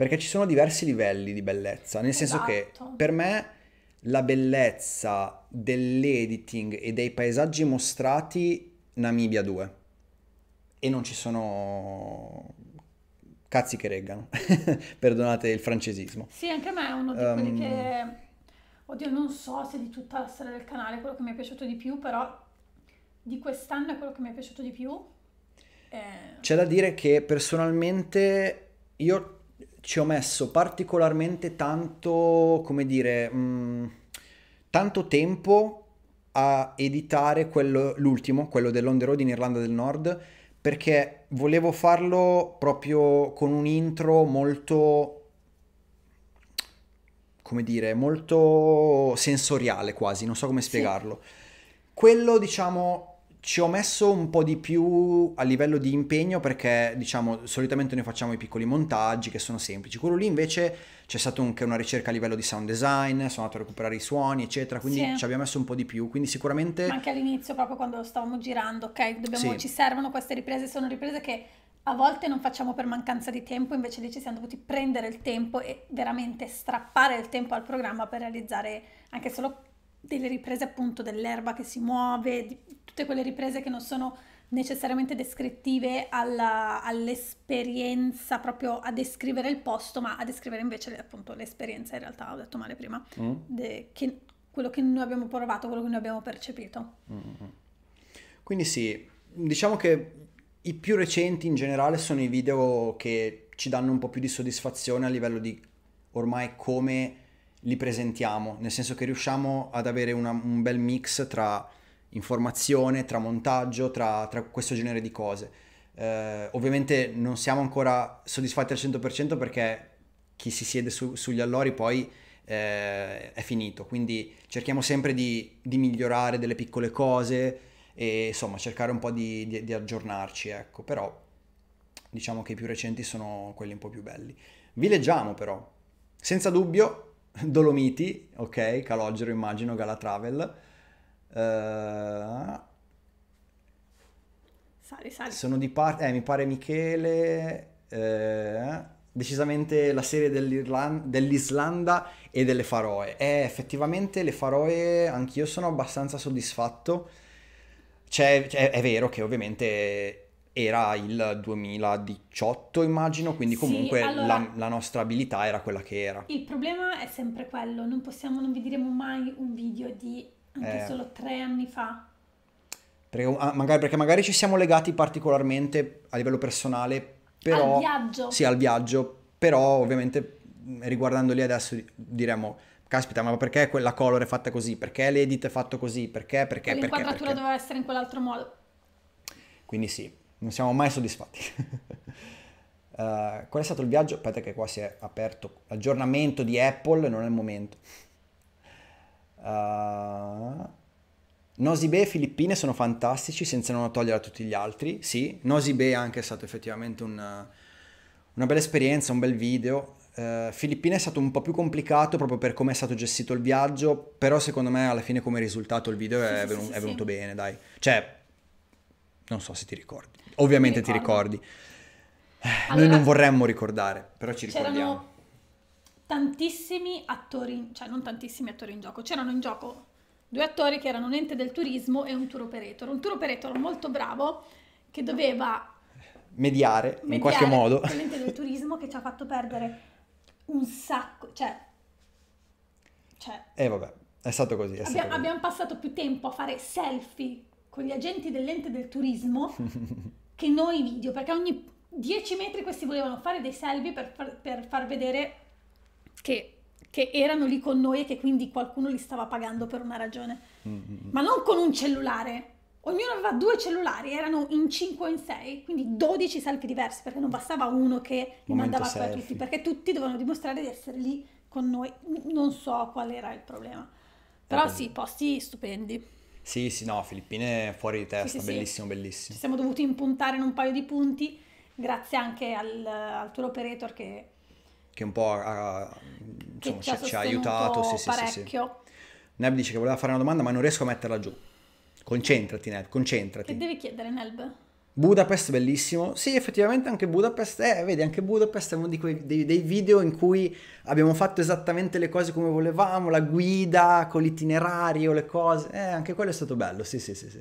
Perché ci sono diversi livelli di bellezza, nel senso esatto. che per me la bellezza dell'editing e dei paesaggi mostrati Namibia 2 e non ci sono cazzi che reggano, perdonate il francesismo. Sì, anche a me è uno di um... quelli che, ehm. oddio non so se di tutta la storia del canale è quello che mi è piaciuto di più, però di quest'anno è quello che mi è piaciuto di più. Eh... C'è da dire che personalmente io ci ho messo particolarmente tanto, come dire, mh, mm, tanto tempo a editare quello, l'ultimo, quello dell'on the road in Irlanda del Nord, perché volevo farlo proprio con un intro molto come dire, molto sensoriale quasi, non so come spiegarlo. Sì. Quello, diciamo, ci ho messo un po' di più a livello di impegno perché diciamo solitamente noi facciamo i piccoli montaggi che sono semplici quello lì invece c'è stata anche una ricerca a livello di sound design sono andato a recuperare i suoni eccetera quindi sì. ci abbiamo messo un po' di più quindi sicuramente Ma anche all'inizio proprio quando stavamo girando ok dobbiamo, sì. ci servono queste riprese sono riprese che a volte non facciamo per mancanza di tempo, invece lì ci siamo dovuti prendere il tempo e veramente strappare il tempo al programma per realizzare anche solo delle riprese appunto dell'erba che si muove, di, tutte quelle riprese che non sono necessariamente descrittive alla, all'esperienza, proprio a descrivere il posto, ma a descrivere invece appunto l'esperienza, in realtà ho detto male prima, mm. de, che, quello che noi abbiamo provato, quello che noi abbiamo percepito. Mm. Quindi sì, diciamo che i più recenti in generale sono i video che ci danno un po' più di soddisfazione a livello di ormai come li presentiamo, nel senso che riusciamo ad avere una, un bel mix tra informazione, tra montaggio, tra, tra questo genere di cose. Eh, ovviamente non siamo ancora soddisfatti al 100% perché chi si siede su, sugli allori poi eh, è finito, quindi cerchiamo sempre di, di, migliorare delle piccole cose e insomma cercare un po' di, di, di aggiornarci, ecco, però diciamo che i più recenti sono quelli un po' più belli. Vi leggiamo però, senza dubbio Dolomiti, ok, Calogero immagino, Gala Travel. Uh, sali, sali. Sono di parte, eh, mi pare Michele, eh, decisamente la serie dell'Islanda e delle Faroe. Eh, effettivamente le Faroe, anch'io sono abbastanza soddisfatto. Cioè, è, è vero che ovviamente era il 2018 immagino, quindi comunque sì, allora, la, la, nostra abilità era quella che era. Il problema è sempre quello, non possiamo, non vi diremo mai un video di anche eh, solo tre anni fa. Perché, ah, magari, perché magari ci siamo legati particolarmente a livello personale, però... Al viaggio. Sì, al viaggio, però ovviamente mm, riguardandoli adesso diremmo caspita, ma perché quella color è fatta così? Perché l'edit è fatto così? Perché? Perché? L'inquadratura perché, perché? doveva essere in quell'altro modo. Quindi sì, non siamo mai soddisfatti. uh, qual è stato il viaggio? Aspetta che qua si è aperto l'aggiornamento di Apple, non è il momento. Uh, eh, Nosibe e Filippine sono fantastici senza non togliere a tutti gli altri, sì. Nosibe anche è stato effettivamente una, una bella esperienza, un bel video. Uh, Filippine è stato un po' più complicato proprio per come è stato gestito il viaggio, però secondo me alla fine come risultato il video sì, è, sì, venuto, sì, è venuto bene, dai. Cioè, non so se ti ricordi. Ovviamente ti ricordi. Eh, allora, Noi non vorremmo ricordare, però ci ricordiamo. C'erano Tantissimi attori, cioè non tantissimi attori in gioco, c'erano in gioco due attori che erano un ente del turismo e un tour operator. Un tour operator molto bravo che doveva mediare, mediare in qualche modo. Un ente del turismo che ci ha fatto perdere un sacco, cioè... cioè eh vabbè, è stato così. È abbiamo, stato così. abbiamo passato più tempo a fare selfie con gli agenti dell'ente del turismo che noi video, perché ogni 10 metri questi volevano fare dei selfie per far, per far vedere che, che, erano lì con noi e che quindi qualcuno li stava pagando per una ragione. Mm-hmm. Ma non con un cellulare. Ognuno aveva due cellulari, erano in 5 o in 6, quindi 12 selfie diversi, perché non bastava uno che li mandava a tutti, perché tutti dovevano dimostrare di essere lì con noi. Non so qual era il problema. Però eh. sì, posti stupendi. Sì, sì, no, Filippine fuori di testa, sì, sì, bellissimo, sì. bellissimo. Ci siamo dovuti impuntare in un paio di punti, grazie anche al, al tour operator che... Che un po' ha, insomma, che ci, ha ci, ha aiutato, sì, sì, parecchio. sì. Neb dice che voleva fare una domanda ma non riesco a metterla giù. Concentrati Neb, concentrati. Che devi chiedere Neb? Budapest bellissimo. Sì, effettivamente anche Budapest, eh, vedi, anche Budapest è uno quei, dei, dei, video in cui abbiamo fatto esattamente le cose come volevamo, la guida con l'itinerario, le cose. Eh, anche quello è stato bello, sì, sì, sì, sì.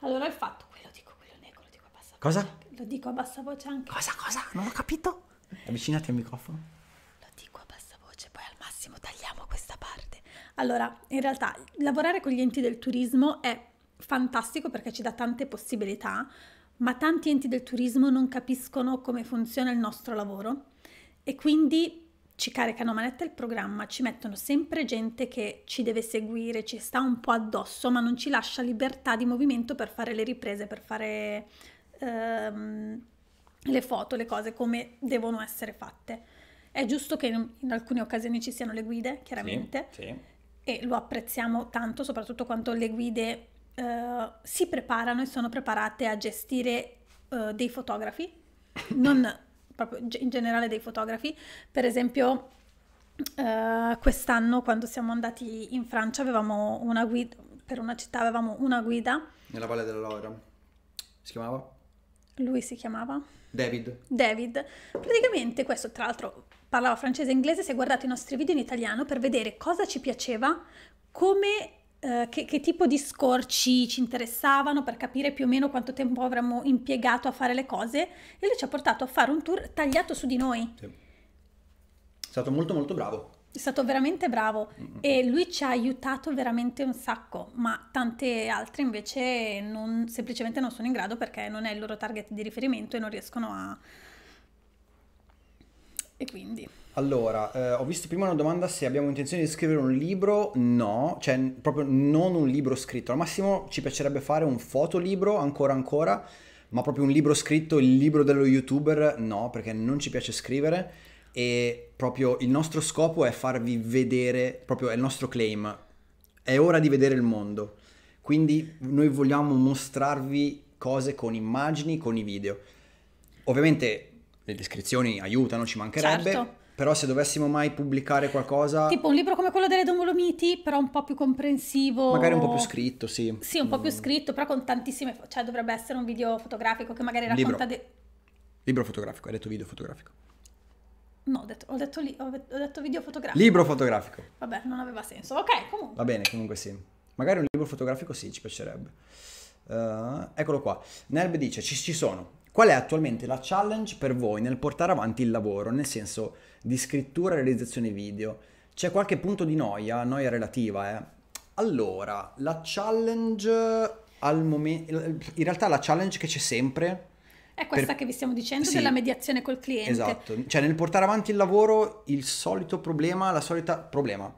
Allora il fatto, quello dico, quello nego, lo dico a bassa voce. Cosa? Lo dico a bassa voce anche. Cosa, cosa? Non ho capito. Avvicinati al microfono. Lo dico a bassa voce, poi al massimo tagliamo questa parte. Allora, in realtà, lavorare con gli enti del turismo è fantastico perché ci dà tante possibilità, ma tanti enti del turismo non capiscono come funziona il nostro lavoro e quindi ci caricano manetta il programma, ci mettono sempre gente che ci deve seguire, ci sta un po' addosso, ma non ci lascia libertà di movimento per fare le riprese, per fare ehm, le foto, le cose come devono essere fatte. È giusto che in, in alcune occasioni ci siano le guide, chiaramente, sì, sì. e lo apprezziamo tanto, soprattutto quando le guide eh, si preparano e sono preparate a gestire uh, dei fotografi, non proprio in generale dei fotografi. Per esempio, uh, quest'anno quando siamo andati in Francia avevamo una guida, per una città avevamo una guida. Nella Valle della Loira. Si chiamava? Lui si chiamava? David. David. Praticamente questo, tra l'altro, parlava francese e inglese, si è guardato i nostri video in italiano per vedere cosa ci piaceva, come eh, che, che, tipo di scorci ci interessavano per capire più o meno quanto tempo avremmo impiegato a fare le cose e lui ci ha portato a fare un tour tagliato su di noi. Sì. È stato molto molto bravo. È stato veramente bravo mm-hmm. e lui ci ha aiutato veramente un sacco, ma tante altre invece non, semplicemente non sono in grado perché non è il loro target di riferimento e non riescono a... E quindi... Allora, eh, ho visto prima una domanda se abbiamo intenzione di scrivere un libro. No, cioè proprio non un libro scritto. Al massimo ci piacerebbe fare un fotolibro ancora ancora, ma proprio un libro scritto, il libro dello youtuber, no, perché non ci piace scrivere. E proprio il nostro scopo è farvi vedere, proprio è il nostro claim, è ora di vedere il mondo. Quindi noi vogliamo mostrarvi cose con immagini, con i video. Ovviamente le descrizioni aiutano, ci mancherebbe. Certo però se dovessimo mai pubblicare qualcosa... Tipo un libro come quello delle Dolomiti, però un po' più comprensivo. Magari un po' più scritto, sì. Sì, un po' più mm. scritto, però con tantissime... Cioè dovrebbe essere un video fotografico che magari racconta... Libro, de... libro fotografico, hai detto video fotografico. No, ho detto, ho, detto li, ho detto, video fotografico. Libro fotografico. Vabbè, non aveva senso. Ok, comunque. Va bene, comunque sì. Magari un libro fotografico sì, ci piacerebbe. Uh, eccolo qua. Nerb dice, ci, ci sono. Qual è attualmente la challenge per voi nel portare avanti il lavoro? Nel senso di scrittura e realizzazione video. C'è qualche punto di noia, noia relativa, eh. Allora, la challenge al momento... In realtà la challenge che c'è sempre... È questa per... che vi stiamo dicendo sì, della mediazione col cliente. Esatto, cioè nel portare avanti il lavoro il solito problema, la solita problema.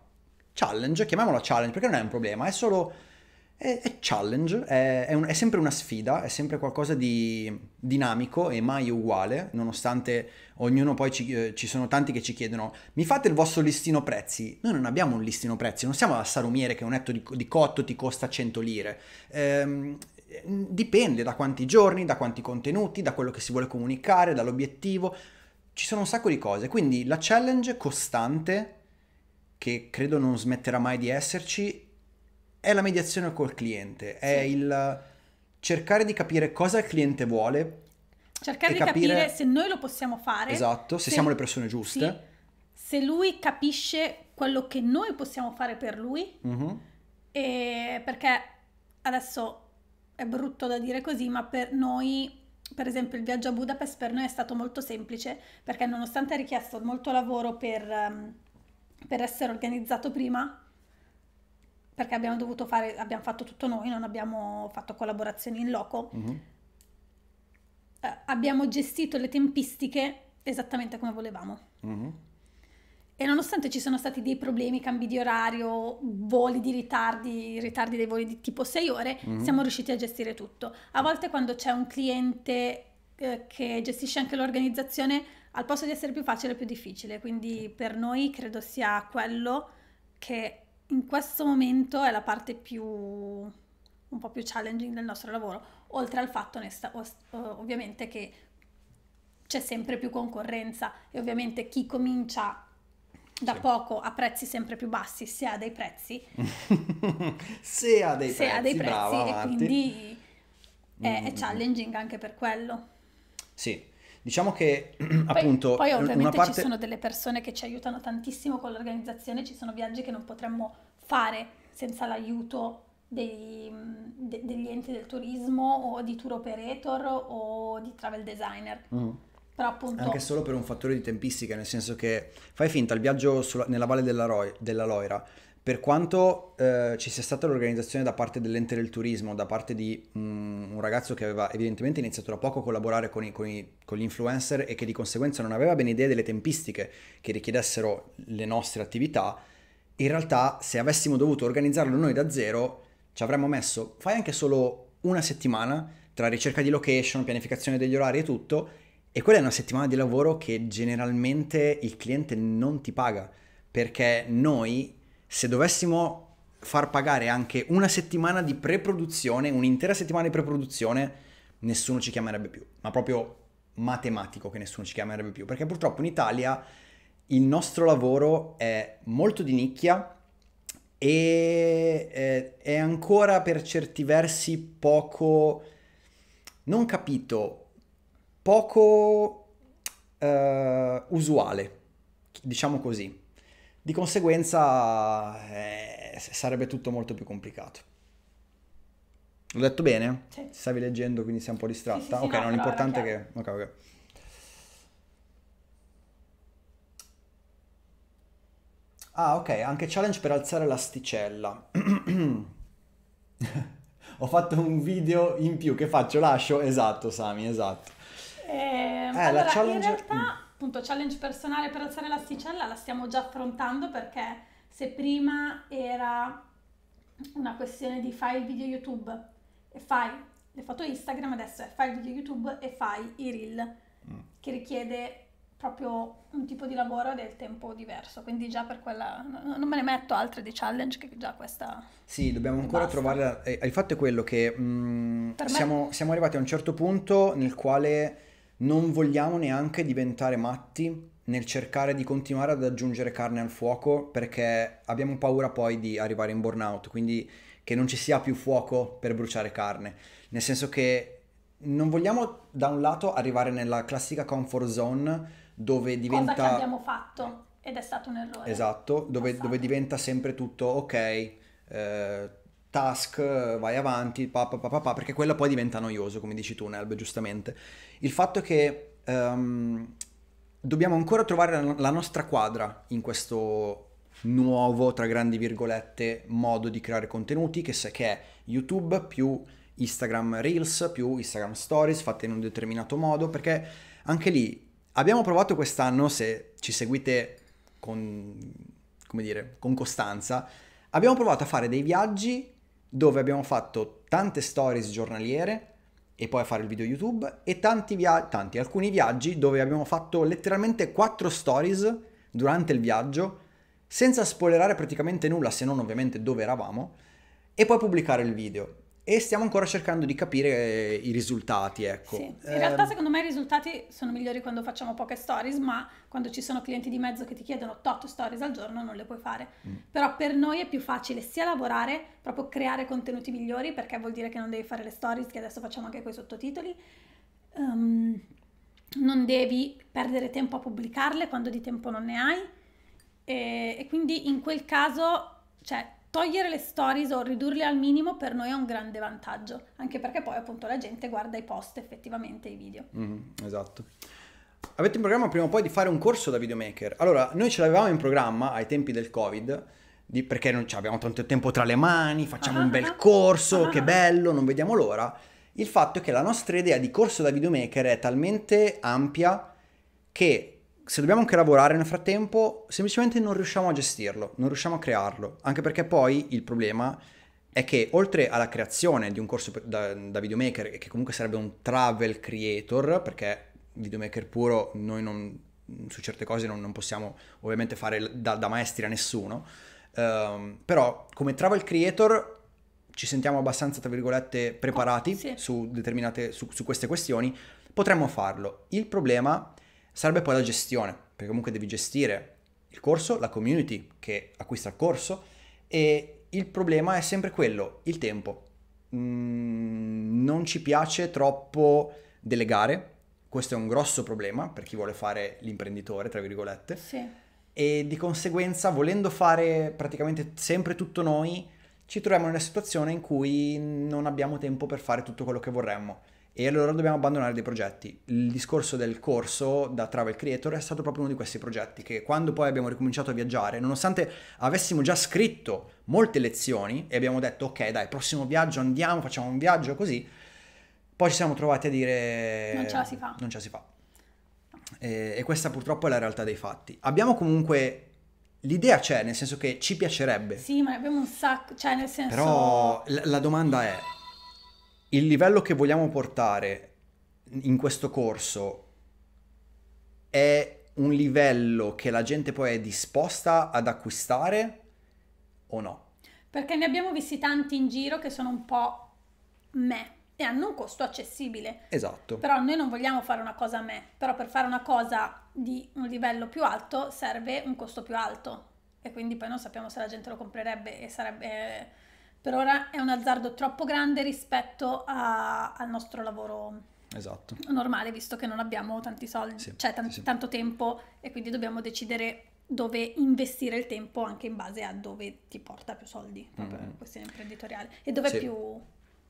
Challenge, chiamiamola challenge perché non è un problema, è solo è, è challenge, è, è, un, è, sempre una sfida, è sempre qualcosa di dinamico e mai uguale, nonostante ognuno poi ci, eh, ci sono tanti che ci chiedono mi fate il vostro listino prezzi? Noi non abbiamo un listino prezzi, non siamo alla salumiere che un etto di, di cotto ti costa 100 lire. Ehm, dipende da quanti giorni, da quanti contenuti, da quello che si vuole comunicare, dall'obiettivo. Ci sono un sacco di cose, quindi la challenge costante, che credo non smetterà mai di esserci, è la mediazione col cliente, è il cercare di capire cosa il cliente vuole. Cercare di capire... capire... se noi lo possiamo fare. Esatto, se, se siamo le persone giuste. Sì. Se lui capisce quello che noi possiamo fare per lui, uh-huh. perché adesso è brutto da dire così, ma per noi per esempio il viaggio a Budapest per noi è stato molto semplice perché nonostante ha richiesto molto lavoro per, ehm, per essere organizzato prima, perché abbiamo dovuto fare, abbiamo fatto tutto noi, non abbiamo fatto collaborazioni in loco. Mm-hmm. Eh, abbiamo gestito le tempistiche esattamente come volevamo. Mm-hmm. E nonostante ci sono stati dei problemi, cambi di orario, voli di ritardi, ritardi dei voli di tipo 6 ore, mm-hmm. siamo riusciti a gestire tutto. A volte quando c'è un cliente eh, che gestisce anche l'organizzazione, al posto di essere più facile è più difficile, quindi per noi credo sia quello che in questo momento è la parte più un po' più challenging del nostro lavoro, oltre al fatto onesta, ovviamente che c'è sempre più concorrenza e ovviamente chi comincia da sì. poco a prezzi sempre più bassi, se ha dei prezzi, se ha dei se prezzi, ha dei prezzi brava, e avanti. quindi è, è mm, mm, mm. challenging anche per quello. Sì, Diciamo che poi, appunto... Poi ovviamente parte... ci sono delle persone che ci aiutano tantissimo con l'organizzazione, ci sono viaggi che non potremmo fare senza l'aiuto dei, de, degli enti del turismo o di tour operator o di travel designer. Mm. Appunto... Anche solo per un fattore di tempistica, nel senso che fai finta il viaggio sulla, nella valle della, Roy, della Loira per quanto eh, ci sia stata l'organizzazione da parte dell'ente del turismo, da parte di mh, mm, un ragazzo che aveva evidentemente iniziato da poco a collaborare con, i, con, i, con, gli influencer e che di conseguenza non aveva ben idea delle tempistiche che richiedessero le nostre attività, in realtà se avessimo dovuto organizzarlo noi da zero ci avremmo messo, fai anche solo una settimana tra ricerca di location, pianificazione degli orari e tutto, e quella è una settimana di lavoro che generalmente il cliente non ti paga, perché noi se dovessimo far pagare anche una settimana di pre-produzione, un'intera settimana di pre-produzione, nessuno ci chiamerebbe più, ma proprio matematico che nessuno ci chiamerebbe più, perché purtroppo in Italia il nostro lavoro è molto di nicchia e eh, è ancora per certi versi poco, non capito, poco uh, usuale, diciamo così. Di conseguenza eh, sarebbe tutto molto più complicato. L'ho detto bene? Sì. Stavi leggendo, quindi sei un po' distratta. Sì, sì, ok, no, non è importante che... Ok, ok. Ah, ok, anche challenge per alzare l'asticella. Ho fatto un video in più che faccio, lascio. Esatto, Sami, esatto. Ehm, eh, eh allora, la challenge... in realtà... Mm appunto challenge personale per alzare l'asticella la stiamo già affrontando perché se prima era una questione di fai il video YouTube e fai le foto Instagram, adesso è fai il video YouTube e fai i reel, mm. che richiede proprio un tipo di lavoro e del tempo diverso, quindi già per quella non me ne metto altre di challenge che già questa Sì, dobbiamo ancora basta. trovare la... Eh, il fatto è quello che mh, mm, siamo, siamo arrivati a un certo punto nel quale non vogliamo neanche diventare matti nel cercare di continuare ad aggiungere carne al fuoco perché abbiamo paura poi di arrivare in burnout, quindi che non ci sia più fuoco per bruciare carne, nel senso che non vogliamo da un lato arrivare nella classica comfort zone dove diventa... Cosa che abbiamo fatto ed è stato un errore. Esatto, dove, dove esatto. diventa sempre tutto ok. Eh, task, vai avanti, pa, pa, pa, pa, perché quello poi diventa noioso, come dici tu, Nelb, giustamente. Il fatto è che um, dobbiamo ancora trovare la nostra quadra in questo nuovo, tra grandi virgolette, modo di creare contenuti, che, se, che è YouTube più Instagram Reels, più Instagram Stories, fatte in un determinato modo, perché anche lì abbiamo provato quest'anno, se ci seguite con, come dire, con costanza, abbiamo provato a fare dei viaggi dove abbiamo fatto tante stories giornaliere e poi a fare il video YouTube e tanti, via- tanti alcuni viaggi dove abbiamo fatto letteralmente quattro stories durante il viaggio senza spoilerare praticamente nulla se non ovviamente dove eravamo e poi pubblicare il video e stiamo ancora cercando di capire eh, i risultati, ecco. Sì. In eh, realtà ehm, secondo me i risultati sono migliori quando facciamo poche stories, ma quando ci sono clienti di mezzo che ti chiedono tot stories al giorno non le puoi fare. Mh. Mm. Però per noi è più facile sia lavorare, proprio creare contenuti migliori, perché vuol dire che non devi fare le stories, che adesso facciamo anche con i sottotitoli. Um, non devi perdere tempo a pubblicarle quando di tempo non ne hai. E, e quindi in quel caso, cioè, togliere le stories o ridurle al minimo per noi è un grande vantaggio, anche perché poi appunto la gente guarda i post effettivamente, i video. Mm, esatto. Avete in programma prima o poi di fare un corso da videomaker? Allora, noi ce l'avevamo in programma ai tempi del Covid, di, perché non abbiamo tanto tempo tra le mani, facciamo ah, un bel ah, ah. corso, ah, che ah, bello, non vediamo l'ora. Il fatto è che la nostra idea di corso da videomaker è talmente ampia che se dobbiamo anche lavorare nel frattempo, semplicemente non riusciamo a gestirlo, non riusciamo a crearlo, anche perché poi il problema è che oltre alla creazione di un corso da, da videomaker, che comunque sarebbe un travel creator, perché videomaker puro noi non, su certe cose non, non possiamo ovviamente fare da, da maestri a nessuno, um, però come travel creator ci sentiamo abbastanza, tra virgolette, preparati oh, sì. su, su, su queste questioni, potremmo farlo. Il problema è Serve poi la gestione, perché comunque devi gestire il corso, la community che acquista il corso e il problema è sempre quello, il tempo. Mm, non ci piace troppo delegare, questo è un grosso problema per chi vuole fare l'imprenditore, tra virgolette. Sì. E di conseguenza, volendo fare praticamente sempre tutto noi, ci troviamo in una situazione in cui non abbiamo tempo per fare tutto quello che vorremmo e allora dobbiamo abbandonare dei progetti. Il discorso del corso da travel creator è stato proprio uno di questi progetti che quando poi abbiamo ricominciato a viaggiare, nonostante avessimo già scritto molte lezioni e abbiamo detto ok dai, prossimo viaggio andiamo, facciamo un viaggio così, poi ci siamo trovati a dire non ce la si fa. Non ce la si fa. E, e questa purtroppo è la realtà dei fatti. Abbiamo comunque L'idea c'è, nel senso che ci piacerebbe. Sì, ma abbiamo un sacco, cioè nel senso... Però la, la domanda è, il livello che vogliamo portare in questo corso è un livello che la gente poi è disposta ad acquistare o no? Perché ne abbiamo visti tanti in giro che sono un po' me e hanno un costo accessibile. Esatto. Però noi non vogliamo fare una cosa a me, però per fare una cosa di un livello più alto serve un costo più alto e quindi poi non sappiamo se la gente lo comprerebbe e sarebbe per ora è un azzardo troppo grande rispetto a, al nostro lavoro esatto. normale, visto che non abbiamo tanti soldi, sì, cioè tanti, sì. tanto tempo e quindi dobbiamo decidere dove investire il tempo anche in base a dove ti porta più soldi, proprio mm. questione imprenditoriale, e dove sì. più...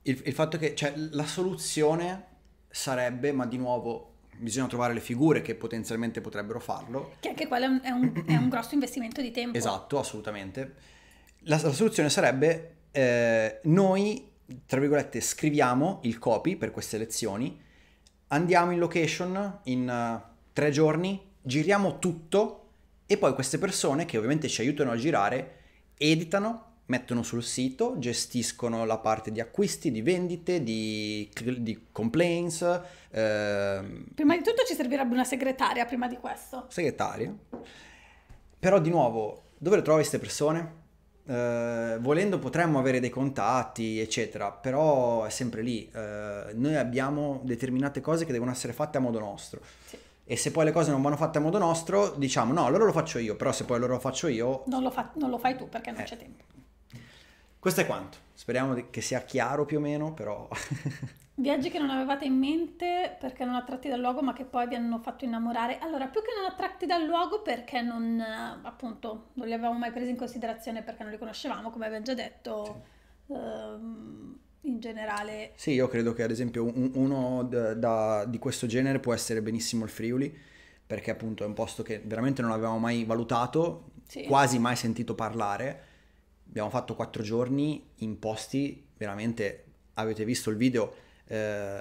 Il, il, fatto che, cioè, la soluzione sarebbe, ma di nuovo bisogna trovare le figure che potenzialmente potrebbero farlo. Che anche quello è un, è un, è un grosso investimento di tempo. Esatto, assolutamente. la, la soluzione sarebbe eh, noi, tra virgolette, scriviamo il copy per queste lezioni, andiamo in location in uh, tre giorni, giriamo tutto e poi queste persone che ovviamente ci aiutano a girare, editano, mettono sul sito, gestiscono la parte di acquisti, di vendite, di, di complaints. Eh... Prima di tutto ci servirebbe una segretaria prima di questo. Segretaria. Però di nuovo, dove le trovi queste persone? eh, volendo potremmo avere dei contatti, eccetera, però è sempre lì. Eh, noi abbiamo determinate cose che devono essere fatte a modo nostro. Sì. E se poi le cose non vanno fatte a modo nostro, diciamo no, allora lo faccio io, però se poi allora lo faccio io... Non lo, fa- non lo fai tu perché non eh. c'è tempo. Questo è quanto. Speriamo che sia chiaro più o meno, però... Viaggi che non avevate in mente perché non attratti dal luogo ma che poi vi hanno fatto innamorare. Allora, più che non attratti dal luogo perché non, eh, appunto, non li avevamo mai presi in considerazione perché non li conoscevamo, come abbiamo già detto, sì. ehm, in generale. Sì, io credo che ad esempio un, uno da, da, di questo genere può essere benissimo il Friuli perché appunto è un posto che veramente non avevamo mai valutato, sì. quasi mai sentito parlare. Abbiamo fatto quattro giorni in posti veramente, avete visto il video eh,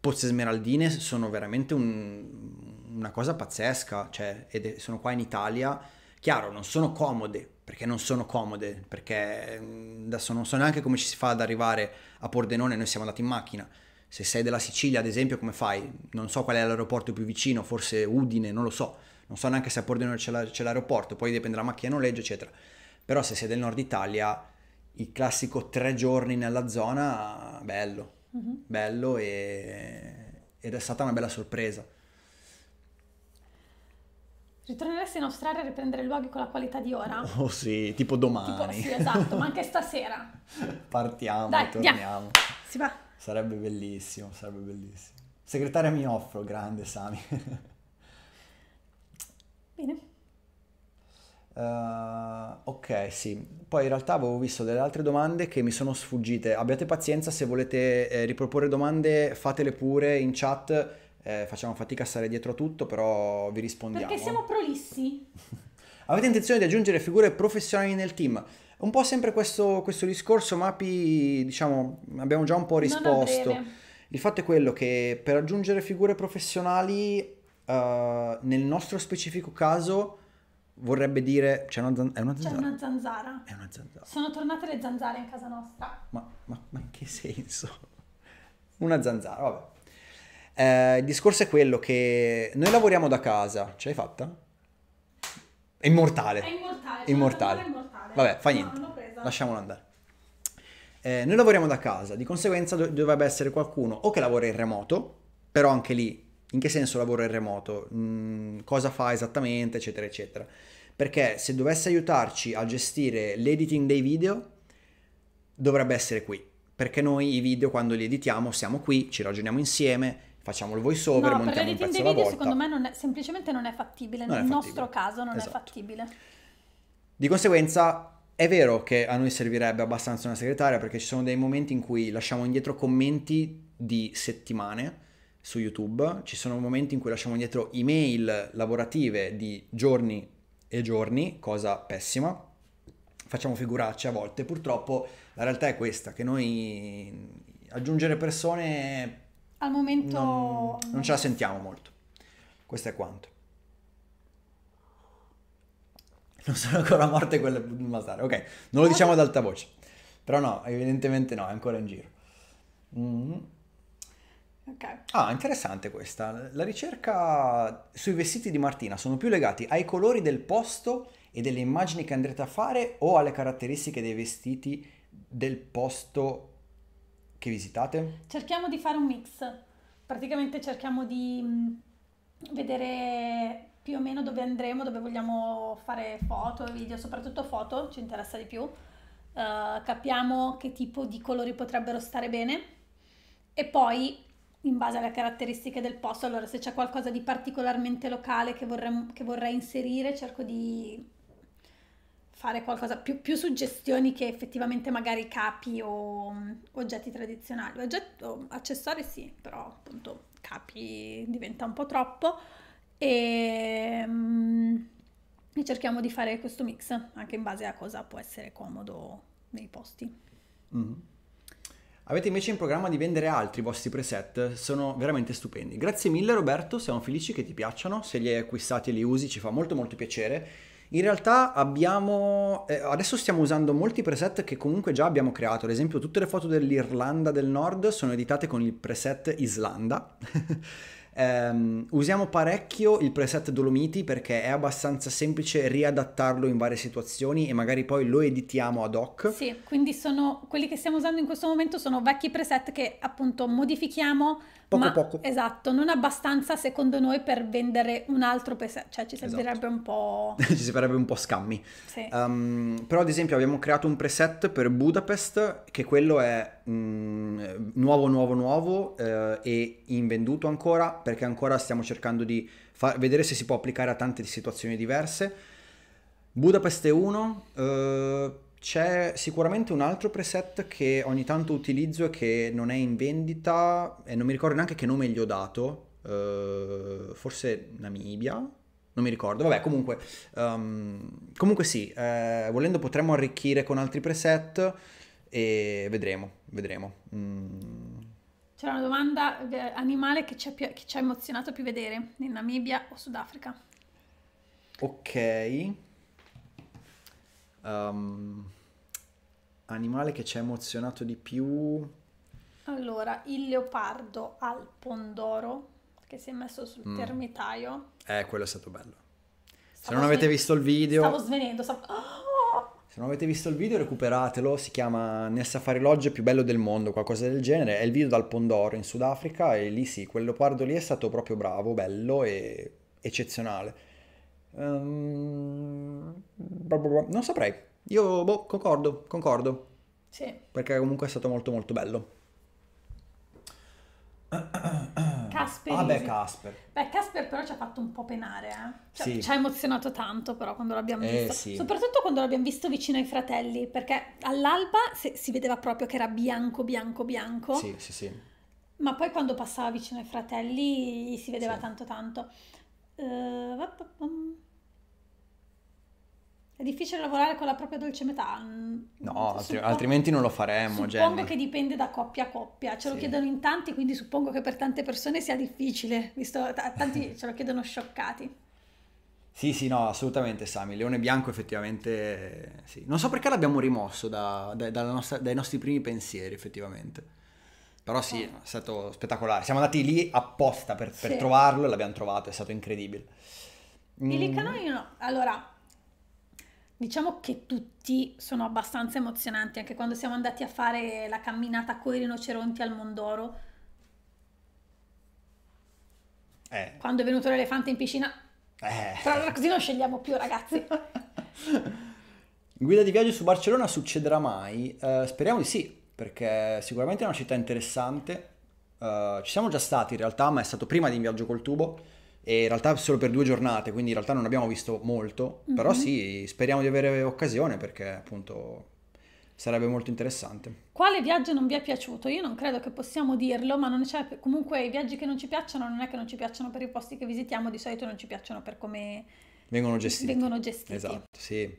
Pozze Smeraldine sono veramente un, una cosa pazzesca, cioè, ed sono qua in Italia, chiaro, non sono comode, perché non sono comode, perché mm, adesso non so neanche come ci si fa ad arrivare a Pordenone, noi siamo andati in macchina, se sei della Sicilia ad esempio come fai? Non so qual è l'aeroporto più vicino, forse Udine, non lo so, non so neanche se a Pordenone c'è, la, c'è l'aeroporto, poi dipende dalla macchina a noleggio eccetera, però se sei del nord Italia il classico tre giorni nella zona, bello mm-hmm. bello e, ed è stata una bella sorpresa. Ritorneresti in Australia a riprendere luoghi con la qualità di ora? Oh sì, tipo domani. Tipo, sì, esatto, ma anche stasera. Partiamo, Dai, torniamo. Via. Si va. Sarebbe bellissimo, sarebbe bellissimo. Segretaria mi offro, grande Sami. Bene. Uh, ok, sì. Poi in realtà avevo visto delle altre domande che mi sono sfuggite. Abbiate pazienza, se volete eh, riproporre domande fatele pure in chat. Eh, facciamo fatica a stare dietro a tutto, però vi rispondiamo. Perché siamo prolissi. Avete intenzione di aggiungere figure professionali nel team? Un po' sempre questo, questo discorso, Mapi, diciamo, abbiamo già un po' risposto. Il fatto è quello che per aggiungere figure professionali, uh, nel nostro specifico caso vorrebbe dire c'è una, zan- è una zanzara. C'è una zanzara. È una zanzara. Sono tornate le zanzare in casa nostra. Ma, ma, ma in che senso? Una zanzara, vabbè. Eh, il discorso è quello che noi lavoriamo da casa, ce l'hai fatta? È immortale. È immortale. È immortale. Cioè, immortale. Vabbè, fa niente. No, Lasciamolo andare. Eh, noi lavoriamo da casa, di conseguenza dovrebbe essere qualcuno o che lavora in remoto, però anche lì in che senso lavoro in remoto? Mm, cosa fa esattamente, eccetera, eccetera. Perché se dovesse aiutarci a gestire l'editing dei video, dovrebbe essere qui. Perché noi i video quando li editiamo siamo qui, ci ragioniamo insieme, facciamo il voiceover, over, no, montiamo un pezzo alla volta. Secondo me non è, semplicemente non è fattibile, non nel è fattibile. nostro caso non esatto. è fattibile. Di conseguenza è vero che a noi servirebbe abbastanza una segretaria perché ci sono dei momenti in cui lasciamo indietro commenti di settimane su YouTube, ci sono momenti in cui lasciamo indietro email lavorative di giorni e giorni, cosa pessima, facciamo figuracce a volte, purtroppo la realtà è questa, che noi aggiungere persone al momento non, non ce la sentiamo molto, questo è quanto. Non sono ancora morte quelle masare, ok, non lo diciamo ad alta voce, però no, evidentemente no, è ancora in giro. Mm-hmm. Okay. Ah, interessante questa. La ricerca sui vestiti di Martina sono più legati ai colori del posto e delle immagini che andrete a fare o alle caratteristiche dei vestiti del posto che visitate? Cerchiamo di fare un mix. Praticamente cerchiamo di mm, vedere più o meno dove andremo, dove vogliamo fare foto e video, soprattutto foto, ci interessa di più. Uh, capiamo che tipo di colori potrebbero stare bene e poi in base alle caratteristiche del posto. Allora, se c'è qualcosa di particolarmente locale che, vorrem, che vorrei inserire, cerco di fare qualcosa più, più suggestioni che effettivamente magari capi o oggetti tradizionali. Oggetti, accessori sì, però appunto capi diventa un po' troppo. E, ehm, e cerchiamo di fare questo mix anche in base a cosa può essere comodo nei posti. Mm-hmm. Avete invece in programma di vendere altri vostri preset, sono veramente stupendi. Grazie mille Roberto, siamo felici che ti piacciono, se li hai acquistati e li usi ci fa molto molto piacere. In realtà abbiamo, eh, adesso stiamo usando molti preset che comunque già abbiamo creato, ad esempio tutte le foto dell'Irlanda del Nord sono editate con il preset Islanda. ehm, usiamo parecchio il preset Dolomiti perché è abbastanza semplice riadattarlo in varie situazioni e magari poi lo editiamo ad hoc. Sì, quindi sono quelli che stiamo usando in questo momento sono vecchi preset che appunto modifichiamo poco ma, poco. Esatto, non abbastanza secondo noi per vendere un altro, pesa- cioè ci esatto. servirebbe esatto. un po'... ci servirebbe un po' scammi. Sì. Um, però ad esempio abbiamo creato un preset per Budapest, che quello è mh, mm, nuovo, nuovo, nuovo eh, e invenduto ancora, perché ancora stiamo cercando di fa- vedere se si può applicare a tante situazioni diverse. Budapest è uno... Eh, c'è sicuramente un altro preset che ogni tanto utilizzo e che non è in vendita e non mi ricordo neanche che nome gli ho dato, uh, forse Namibia, non mi ricordo, vabbè comunque, um, comunque sì, eh, volendo potremmo arricchire con altri preset e vedremo, vedremo. Mm. C'era una domanda eh, animale che ci, ha emozionato più vedere in Namibia o Sudafrica. Ok. Um, animale che ci ha emozionato di più? Allora, il leopardo al pondoro che si è messo sul mm. termitaio. Eh, quello è stato bello. Stavo Se non avete sven- visto il video... Stavo svenendo, stavo... Oh! Se non avete visto il video recuperatelo, si chiama Nel safari lodge più bello del mondo, qualcosa del genere, è il video dal Pondoro in Sudafrica e lì sì, quel leopardo lì è stato proprio bravo, bello e eccezionale Um, non saprei. Io boh, concordo, concordo. Sì. Perché comunque è stato molto molto bello. Casper. Ah Casper. Beh, Casper però ci ha fatto un po' penare, eh. Cioè, sì. Ci ha emozionato tanto però quando l'abbiamo eh, Sì. Soprattutto quando l'abbiamo visto vicino ai fratelli, perché all'alba si, si vedeva proprio che era bianco, bianco, bianco. Sì, sì, sì. Ma poi quando passava vicino ai fratelli si vedeva sì. tanto tanto. Eh, è difficile lavorare con la propria dolce metà. Mm, no, altri, altrimenti non lo faremmo. Suppongo Jenny. che dipende da coppia a coppia. Ce lo sì. chiedono in tanti, quindi suppongo che per tante persone sia difficile, visto che t- tanti ce lo chiedono scioccati. Sì, sì, no, assolutamente Sami. Leone Bianco effettivamente... Sì. Non so perché l'abbiamo rimosso da, da, nostra, dai nostri primi pensieri, effettivamente. Però sì, è stato spettacolare. Siamo andati lì apposta per, per sì. trovarlo e l'abbiamo trovato, è stato incredibile. Mm. Ilicano io no. Allora, diciamo che tutti sono abbastanza emozionanti, anche quando siamo andati a fare la camminata con i rinoceronti al Mondoro. Eh. Quando è venuto l'elefante in piscina. Eh. così non scegliamo più, ragazzi. Guida di viaggio su Barcellona succederà mai? Uh, speriamo di sì perché sicuramente è una città interessante. Uh, ci siamo già stati in realtà, ma è stato prima di un viaggio col tubo e in realtà solo per due giornate, quindi in realtà non abbiamo visto molto, mm-hmm. però mhm. sì, speriamo di avere occasione perché appunto sarebbe molto interessante. Quale viaggio non vi è piaciuto? Io non credo che possiamo dirlo, ma non c'è, comunque i viaggi che non ci piacciono non è che non ci piacciono per i posti che visitiamo, di solito non ci piacciono per come vengono gestiti. Vengono gestiti. Esatto, sì.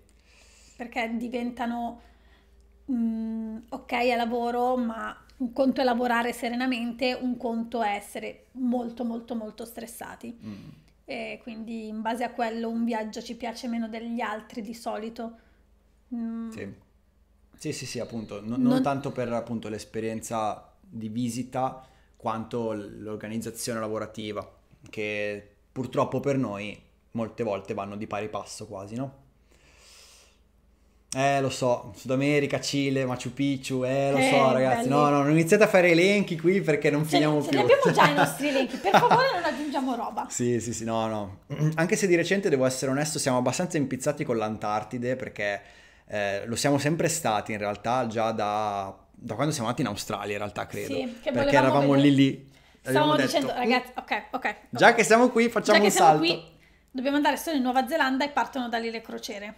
Perché diventano mh, mm, ok è lavoro, ma un conto è lavorare serenamente, un conto è essere molto molto molto stressati. Mm. E quindi in base a quello un viaggio ci piace meno degli altri di solito. Mm. Sì. sì, sì, sì, appunto, non, non... non tanto per appunto, l'esperienza di visita quanto l'organizzazione lavorativa, che purtroppo per noi molte volte vanno di pari passo quasi, no? Eh, lo so, Sud America, Cile, Machu Picchu, eh, lo eh, so, ragazzi. Bello. No, no, non iniziate a fare elenchi qui perché non cioè, finiamo ce più. Ce ne abbiamo già i nostri elenchi, per favore non aggiungiamo roba. Sì, sì, sì, no, no. Anche se di recente, devo essere onesto, siamo abbastanza impizzati con l'Antartide perché eh, lo siamo sempre stati in realtà già da, da, quando siamo andati in Australia, in realtà, credo. Sì, che perché eravamo vedere. lì lì. Stavamo detto, dicendo, uh". ragazzi, ok, ok. okay. Già che siamo qui, facciamo già un salto. Qui, dobbiamo andare solo in Nuova Zelanda e partono da lì le crociere.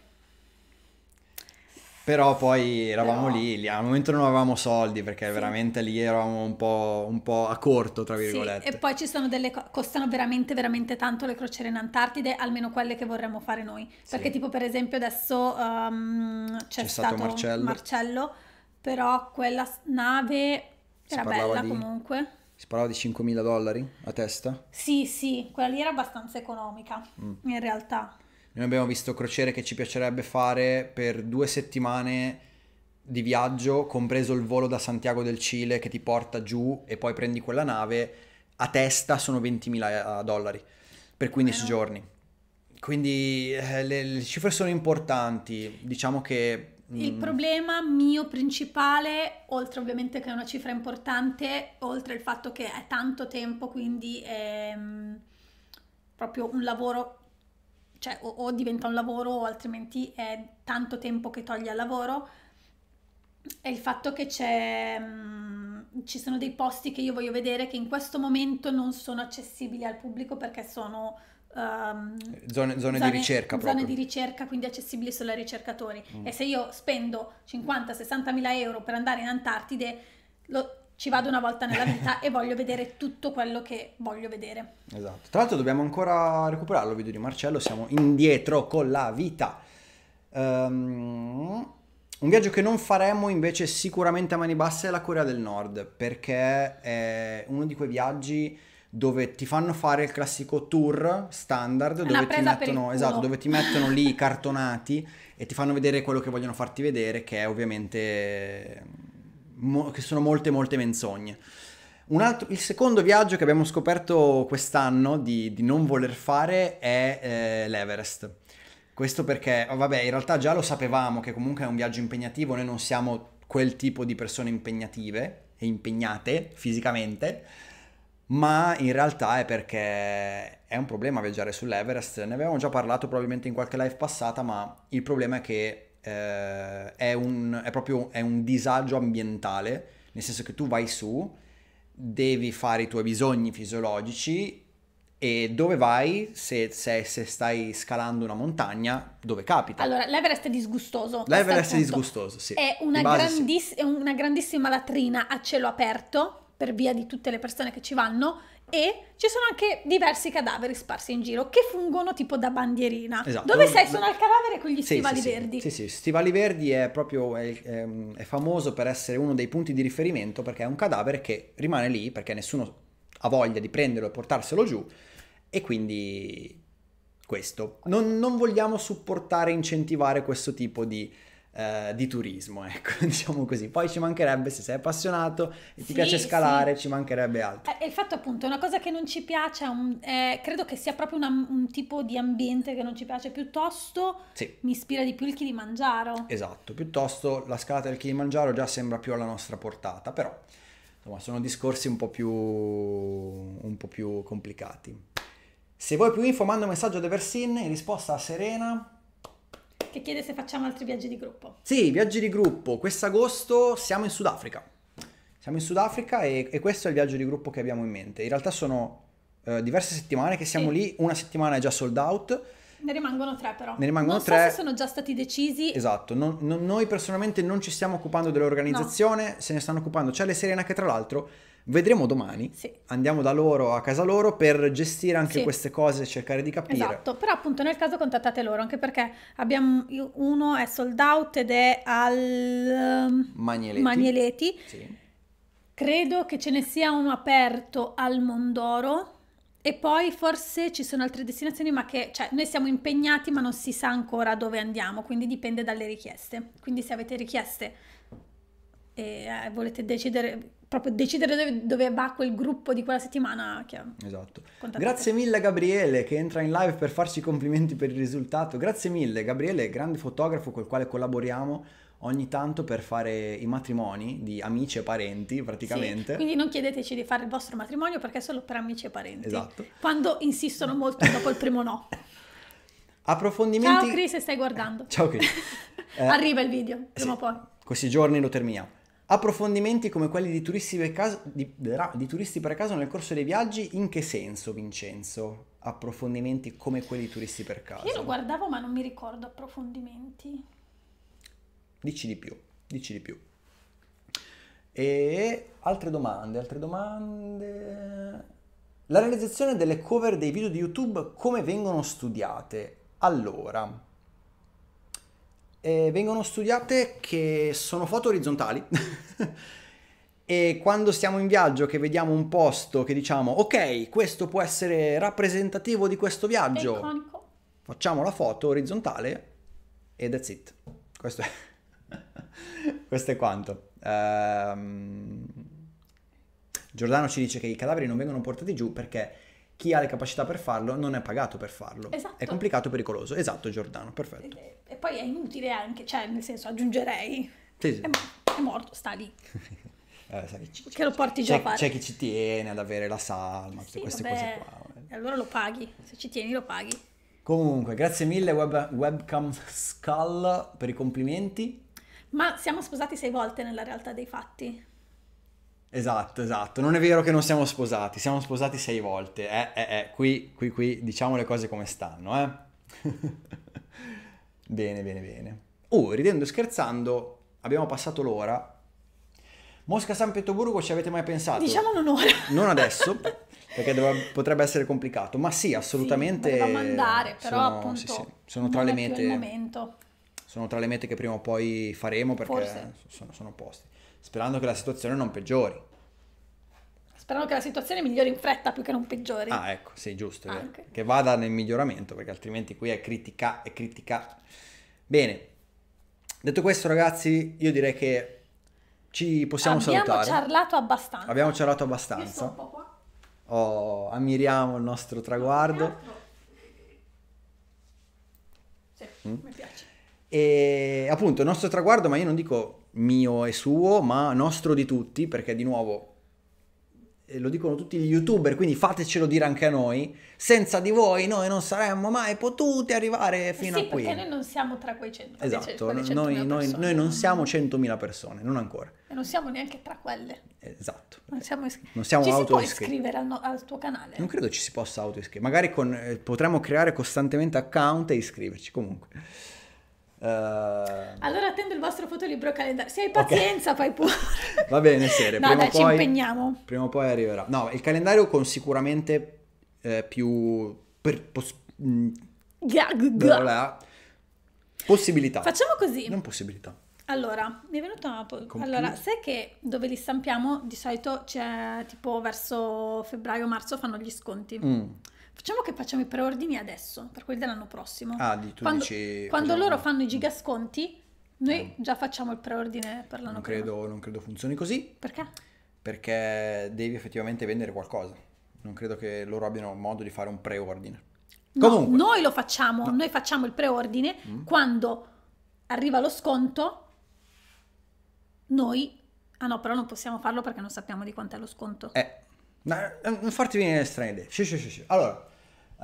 Però poi eravamo Però... lì, al momento non avevamo soldi perché sì. veramente lì eravamo un po', un po', a corto, tra virgolette. Sì, e poi ci sono delle co- costano veramente, veramente tanto le crociere in Antartide, almeno quelle che vorremmo fare noi. Sì. Perché tipo per esempio adesso um, c'è, c'è, stato, stato Marcello. Marcello. però quella nave era bella di... comunque. Si parlava di 5.000 dollari a testa? Sì, sì, quella lì era abbastanza economica mm. in realtà. Noi abbiamo visto crociere che ci piacerebbe fare per due settimane di viaggio, compreso il volo da Santiago del Cile che ti porta giù e poi prendi quella nave, a testa sono 20.000 eh, dollari per 15 Beh, giorni. Quindi eh, le, le, cifre sono importanti, diciamo che... Mh... Il mm, problema mio principale, oltre ovviamente che è una cifra importante, oltre il fatto che è tanto tempo, quindi è mm, proprio un lavoro cioè o, o diventa un lavoro o altrimenti è tanto tempo che toglie al lavoro, è il fatto che c'è, mh, mm, ci sono dei posti che io voglio vedere che in questo momento non sono accessibili al pubblico perché sono um, ehm, zone, zone, zone, di ricerca zone proprio. di ricerca quindi accessibili solo ai ricercatori mm. e se io spendo 50-60 mila euro per andare in Antartide lo, ci vado una volta nella vita e voglio vedere tutto quello che voglio vedere. Esatto. Tra l'altro dobbiamo ancora recuperare lo video di Marcello, siamo indietro con la vita. Um, un viaggio che non faremo invece sicuramente a mani basse è la Corea del Nord, perché è uno di quei viaggi dove ti fanno fare il classico tour standard dove ti, mettono, esatto, dove ti, mettono, lì i cartonati e ti fanno vedere quello che vogliono farti vedere che è ovviamente mo- che sono molte molte menzogne. Altro, il secondo viaggio che abbiamo scoperto quest'anno di, di non voler fare è eh, l'Everest. Questo perché, oh, vabbè, in realtà già lo sapevamo che comunque è un viaggio impegnativo, noi non siamo quel tipo di persone impegnative e impegnate fisicamente, ma in realtà è perché è un problema viaggiare sull'Everest. Ne avevamo già parlato probabilmente in qualche live passata, ma il problema è che eh, è, un, è proprio è un disagio ambientale, nel senso che tu vai su, devi fare i tuoi bisogni fisiologici e dove vai se, se, se, stai scalando una montagna, dove capita. Allora, l'Everest è disgustoso. L'Everest è disgustoso, sì. È una, grandiss- sì. una grandissima latrina a cielo aperto per via di tutte le persone che ci vanno e ci sono anche diversi cadaveri sparsi in giro che fungono tipo da bandierina. Esatto. Dove sei? Sono al cadavere con gli sì, stivali sì, verdi. Sì, sì, stivali verdi è proprio è, ehm, è, famoso per essere uno dei punti di riferimento perché è un cadavere che rimane lì perché nessuno ha voglia di prenderlo e portarselo giù e quindi questo. Non, non vogliamo supportare incentivare questo tipo di eh, di turismo, ecco, diciamo così. Poi ci mancherebbe se sei appassionato e ti sì, piace scalare, sì. ci mancherebbe altro. Eh, e il fatto appunto, una cosa che non ci piace, un, eh, credo che sia proprio una, un tipo di ambiente che non ci piace, piuttosto sì. mi ispira di più il Kilimangiaro. Esatto, piuttosto la scalata del Kilimangiaro già sembra più alla nostra portata, però insomma sono discorsi un po' più, un po più complicati. Se vuoi più info manda un messaggio ad Eversin in risposta a Serena che chiede se facciamo altri viaggi di gruppo. Sì, viaggi di gruppo. Quest'agosto siamo in Sudafrica. Siamo in Sudafrica e, e, questo è il viaggio di gruppo che abbiamo in mente. In realtà sono eh, diverse settimane che siamo sì. lì, una settimana è già sold out. Ne rimangono tre però. Ne rimangono non tre. so se sono già stati decisi. Esatto, non, non, noi personalmente non ci stiamo occupando dell'organizzazione, no. se ne stanno occupando C'è le Serena che tra l'altro Vedremo domani. Sì. Andiamo da loro a casa loro per gestire anche sì. queste cose e cercare di capire. Esatto, però appunto nel caso contattate loro, anche perché abbiamo uno è sold out ed è al ehm, Magneleti. Magneleti. Sì. Credo che ce ne sia uno aperto al Mondoro e poi forse ci sono altre destinazioni, ma che cioè, noi siamo impegnati, ma non si sa ancora dove andiamo, quindi dipende dalle richieste. Quindi se avete richieste e eh, volete decidere proprio decidere dove, dove, va quel gruppo di quella settimana. esatto. Contattate. Grazie mille Gabriele che entra in live per farci complimenti per il risultato. Grazie mille Gabriele, grande fotografo col quale collaboriamo ogni tanto per fare i matrimoni di amici e parenti praticamente. Sì, quindi non chiedeteci di fare il vostro matrimonio perché è solo per amici e parenti. Esatto. Quando insistono molto dopo il primo no. Approfondimenti. Ciao Chris, se stai guardando. Ciao Chris. Eh, Arriva il video, prima sì, o poi. Questi giorni lo terminiamo. Approfondimenti come quelli di turisti, per caso, di, di turisti per caso nel corso dei viaggi, in che senso Vincenzo? Approfondimenti come quelli di turisti per caso? Io lo guardavo ma non mi ricordo approfondimenti. Dici di più, dici di più. E altre domande, altre domande. La realizzazione delle cover dei video di YouTube come vengono studiate? Allora, eh, vengono studiate che sono foto orizzontali. e quando siamo in viaggio che vediamo un posto che diciamo ok questo può essere rappresentativo di questo viaggio Econico. facciamo la foto orizzontale e that's it questo è, questo è quanto um... Giordano ci dice che i cadaveri non vengono portati giù perché chi ha le capacità per farlo non è pagato per farlo. Esatto. È complicato e pericoloso. Esatto, Giordano, perfetto. E, e poi è inutile anche, cioè nel senso aggiungerei, sì, sì. È, è morto, sta lì. Eh, sai, c- che lo porti già c'è, a fare. C'è chi ci tiene ad avere la salma, tutte sì, queste vabbè, cose qua. Eh. E allora lo paghi, se ci tieni lo paghi. Comunque, grazie mille web, Webcam Skull per i complimenti. Ma siamo sposati sei volte nella realtà dei fatti. Esatto, esatto. Non è vero che non siamo sposati, siamo sposati sei volte. Eh, eh, eh. Qui, qui, qui, diciamo le cose come stanno, eh. bene, bene, bene. Oh, ridendo e scherzando, abbiamo passato l'ora. Mosca-San Pietroburgo ci avete mai pensato? Diciamolo un'ora. non adesso, perché dove, potrebbe essere complicato, ma sì, assolutamente. Sì, andare, però sono, appunto... Sì, sì, sono tra le mete... Sono tra le mete che prima o poi faremo perché sono, sono posti sperando che la situazione non peggiori. Sperando che la situazione migliori in fretta più che non peggiori. Ah, ecco, sì, giusto. Che, che vada nel miglioramento, perché altrimenti qui è critica, è critica. Bene. Detto questo, ragazzi, io direi che ci possiamo Abbiamo salutare. Abbiamo charlato abbastanza. Abbiamo charlato abbastanza. un po' qua. Oh, ammiriamo il nostro traguardo. Sì, mm. mi piace. E appunto il nostro traguardo, ma io non dico mio e suo, ma nostro di tutti, perché di nuovo eh, lo dicono tutti gli youtuber, quindi fatecelo dire anche a noi, senza di voi noi non saremmo mai potuti arrivare eh fino sì, a qui. Sì, perché noi non siamo tra quei 100.000 Esatto, quelle 100 noi, noi, noi, non siamo 100.000 persone, non ancora. E non siamo neanche tra quelle. Esatto. Non siamo, is- non siamo ci auto si può iscrivere al, no- al, tuo canale? Non credo ci si possa auto iscrivere, magari con, eh, potremmo creare costantemente account e iscriverci comunque. Uh... Allora attendo il vostro fotolibro calendario. Se hai pazienza, okay. fai pure. Va bene, serio. no, prima dai, poi, ci impegniamo. Prima o poi arriverà. No, il calendario con sicuramente eh, più... Per, pos... Mm, possibilità. Facciamo così. Non possibilità. Allora, mi è venuta una... Computer. Allora, sai che dove li stampiamo di solito c'è tipo verso febbraio-marzo fanno gli sconti. Mm. Facciamo che facciamo i preordini adesso, per quelli dell'anno prossimo. Ah, di tu Quando, dici, quando facciamo... loro fanno i mm. gigasconti, noi eh. già facciamo il preordine per l'anno non credo, prima. Non credo funzioni così. Perché? Perché devi effettivamente vendere qualcosa. Non credo che loro abbiano modo di fare un preordine. No, Comunque. Noi lo facciamo, no. noi facciamo il preordine mm. quando arriva lo sconto, noi... Ah no, però non possiamo farlo perché non sappiamo di quanto è lo sconto. Eh, non eh, farti venire strane idee. Sì, sì, sì, sì. Allora,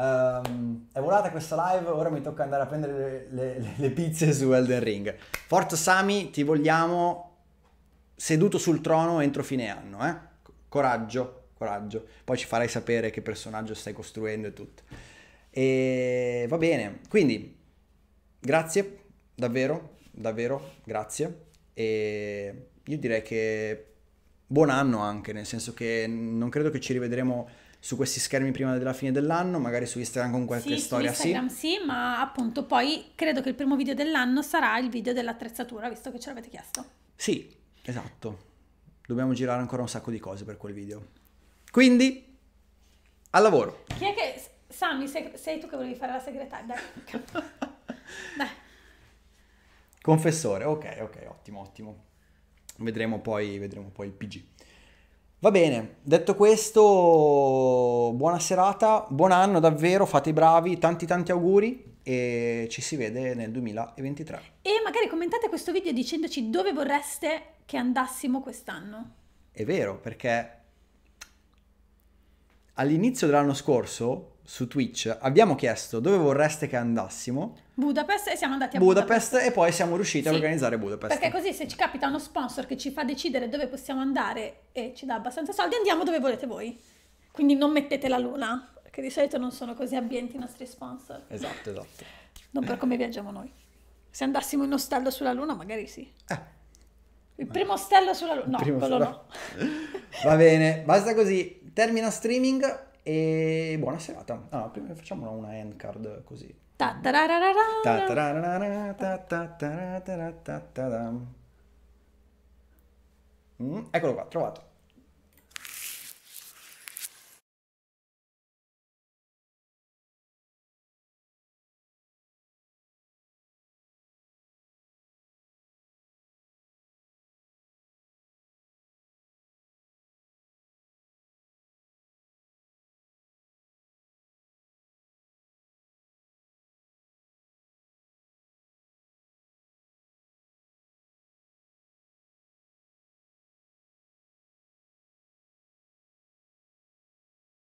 Um, è volata questa live, ora mi tocca andare a prendere le, le, le pizze su Elden Ring. Forza Sami, ti vogliamo seduto sul trono entro fine anno, eh? Coraggio, coraggio. Poi ci farai sapere che personaggio stai costruendo e tutto. E va bene, quindi grazie, davvero, davvero, grazie. E io direi che buon anno anche, nel senso che non credo che ci rivedremo su questi schermi prima della fine dell'anno, magari su Instagram con qualche sì, storia. Su Instagram sì. sì, ma appunto poi credo che il primo video dell'anno sarà il video dell'attrezzatura, visto che ce l'avete chiesto. Sì, esatto. Dobbiamo girare ancora un sacco di cose per quel video. Quindi, al lavoro. Chi è che... Sammy, sei, sei tu che volevi fare la segretaria? Dai. Dai. Confessore, ok, ok, ottimo, ottimo. Vedremo poi, vedremo poi il PG. Va bene, detto questo, buona serata, buon anno davvero, fate i bravi, tanti tanti auguri e ci si vede nel 2023. E magari commentate questo video dicendoci dove vorreste che andassimo quest'anno. È vero, perché all'inizio dell'anno scorso su Twitch abbiamo chiesto dove vorreste che andassimo. Budapest e siamo andati a Budapest, Budapest. e poi siamo riusciti sì, a organizzare Budapest. Perché così se ci capita uno sponsor che ci fa decidere dove possiamo andare e ci dà abbastanza soldi, andiamo dove volete voi. Quindi non mettete la luna, perché di solito non sono così abbienti i nostri sponsor. Esatto, esatto. Non per come viaggiamo noi. Se andassimo in ostello sulla luna, magari sì. Eh. Il primo ostello sulla luna. No, quello sulla... no. Va bene, basta così. Termina streaming e buona serata. Ah, prima facciamo una end card così. eccolo qua, trovato.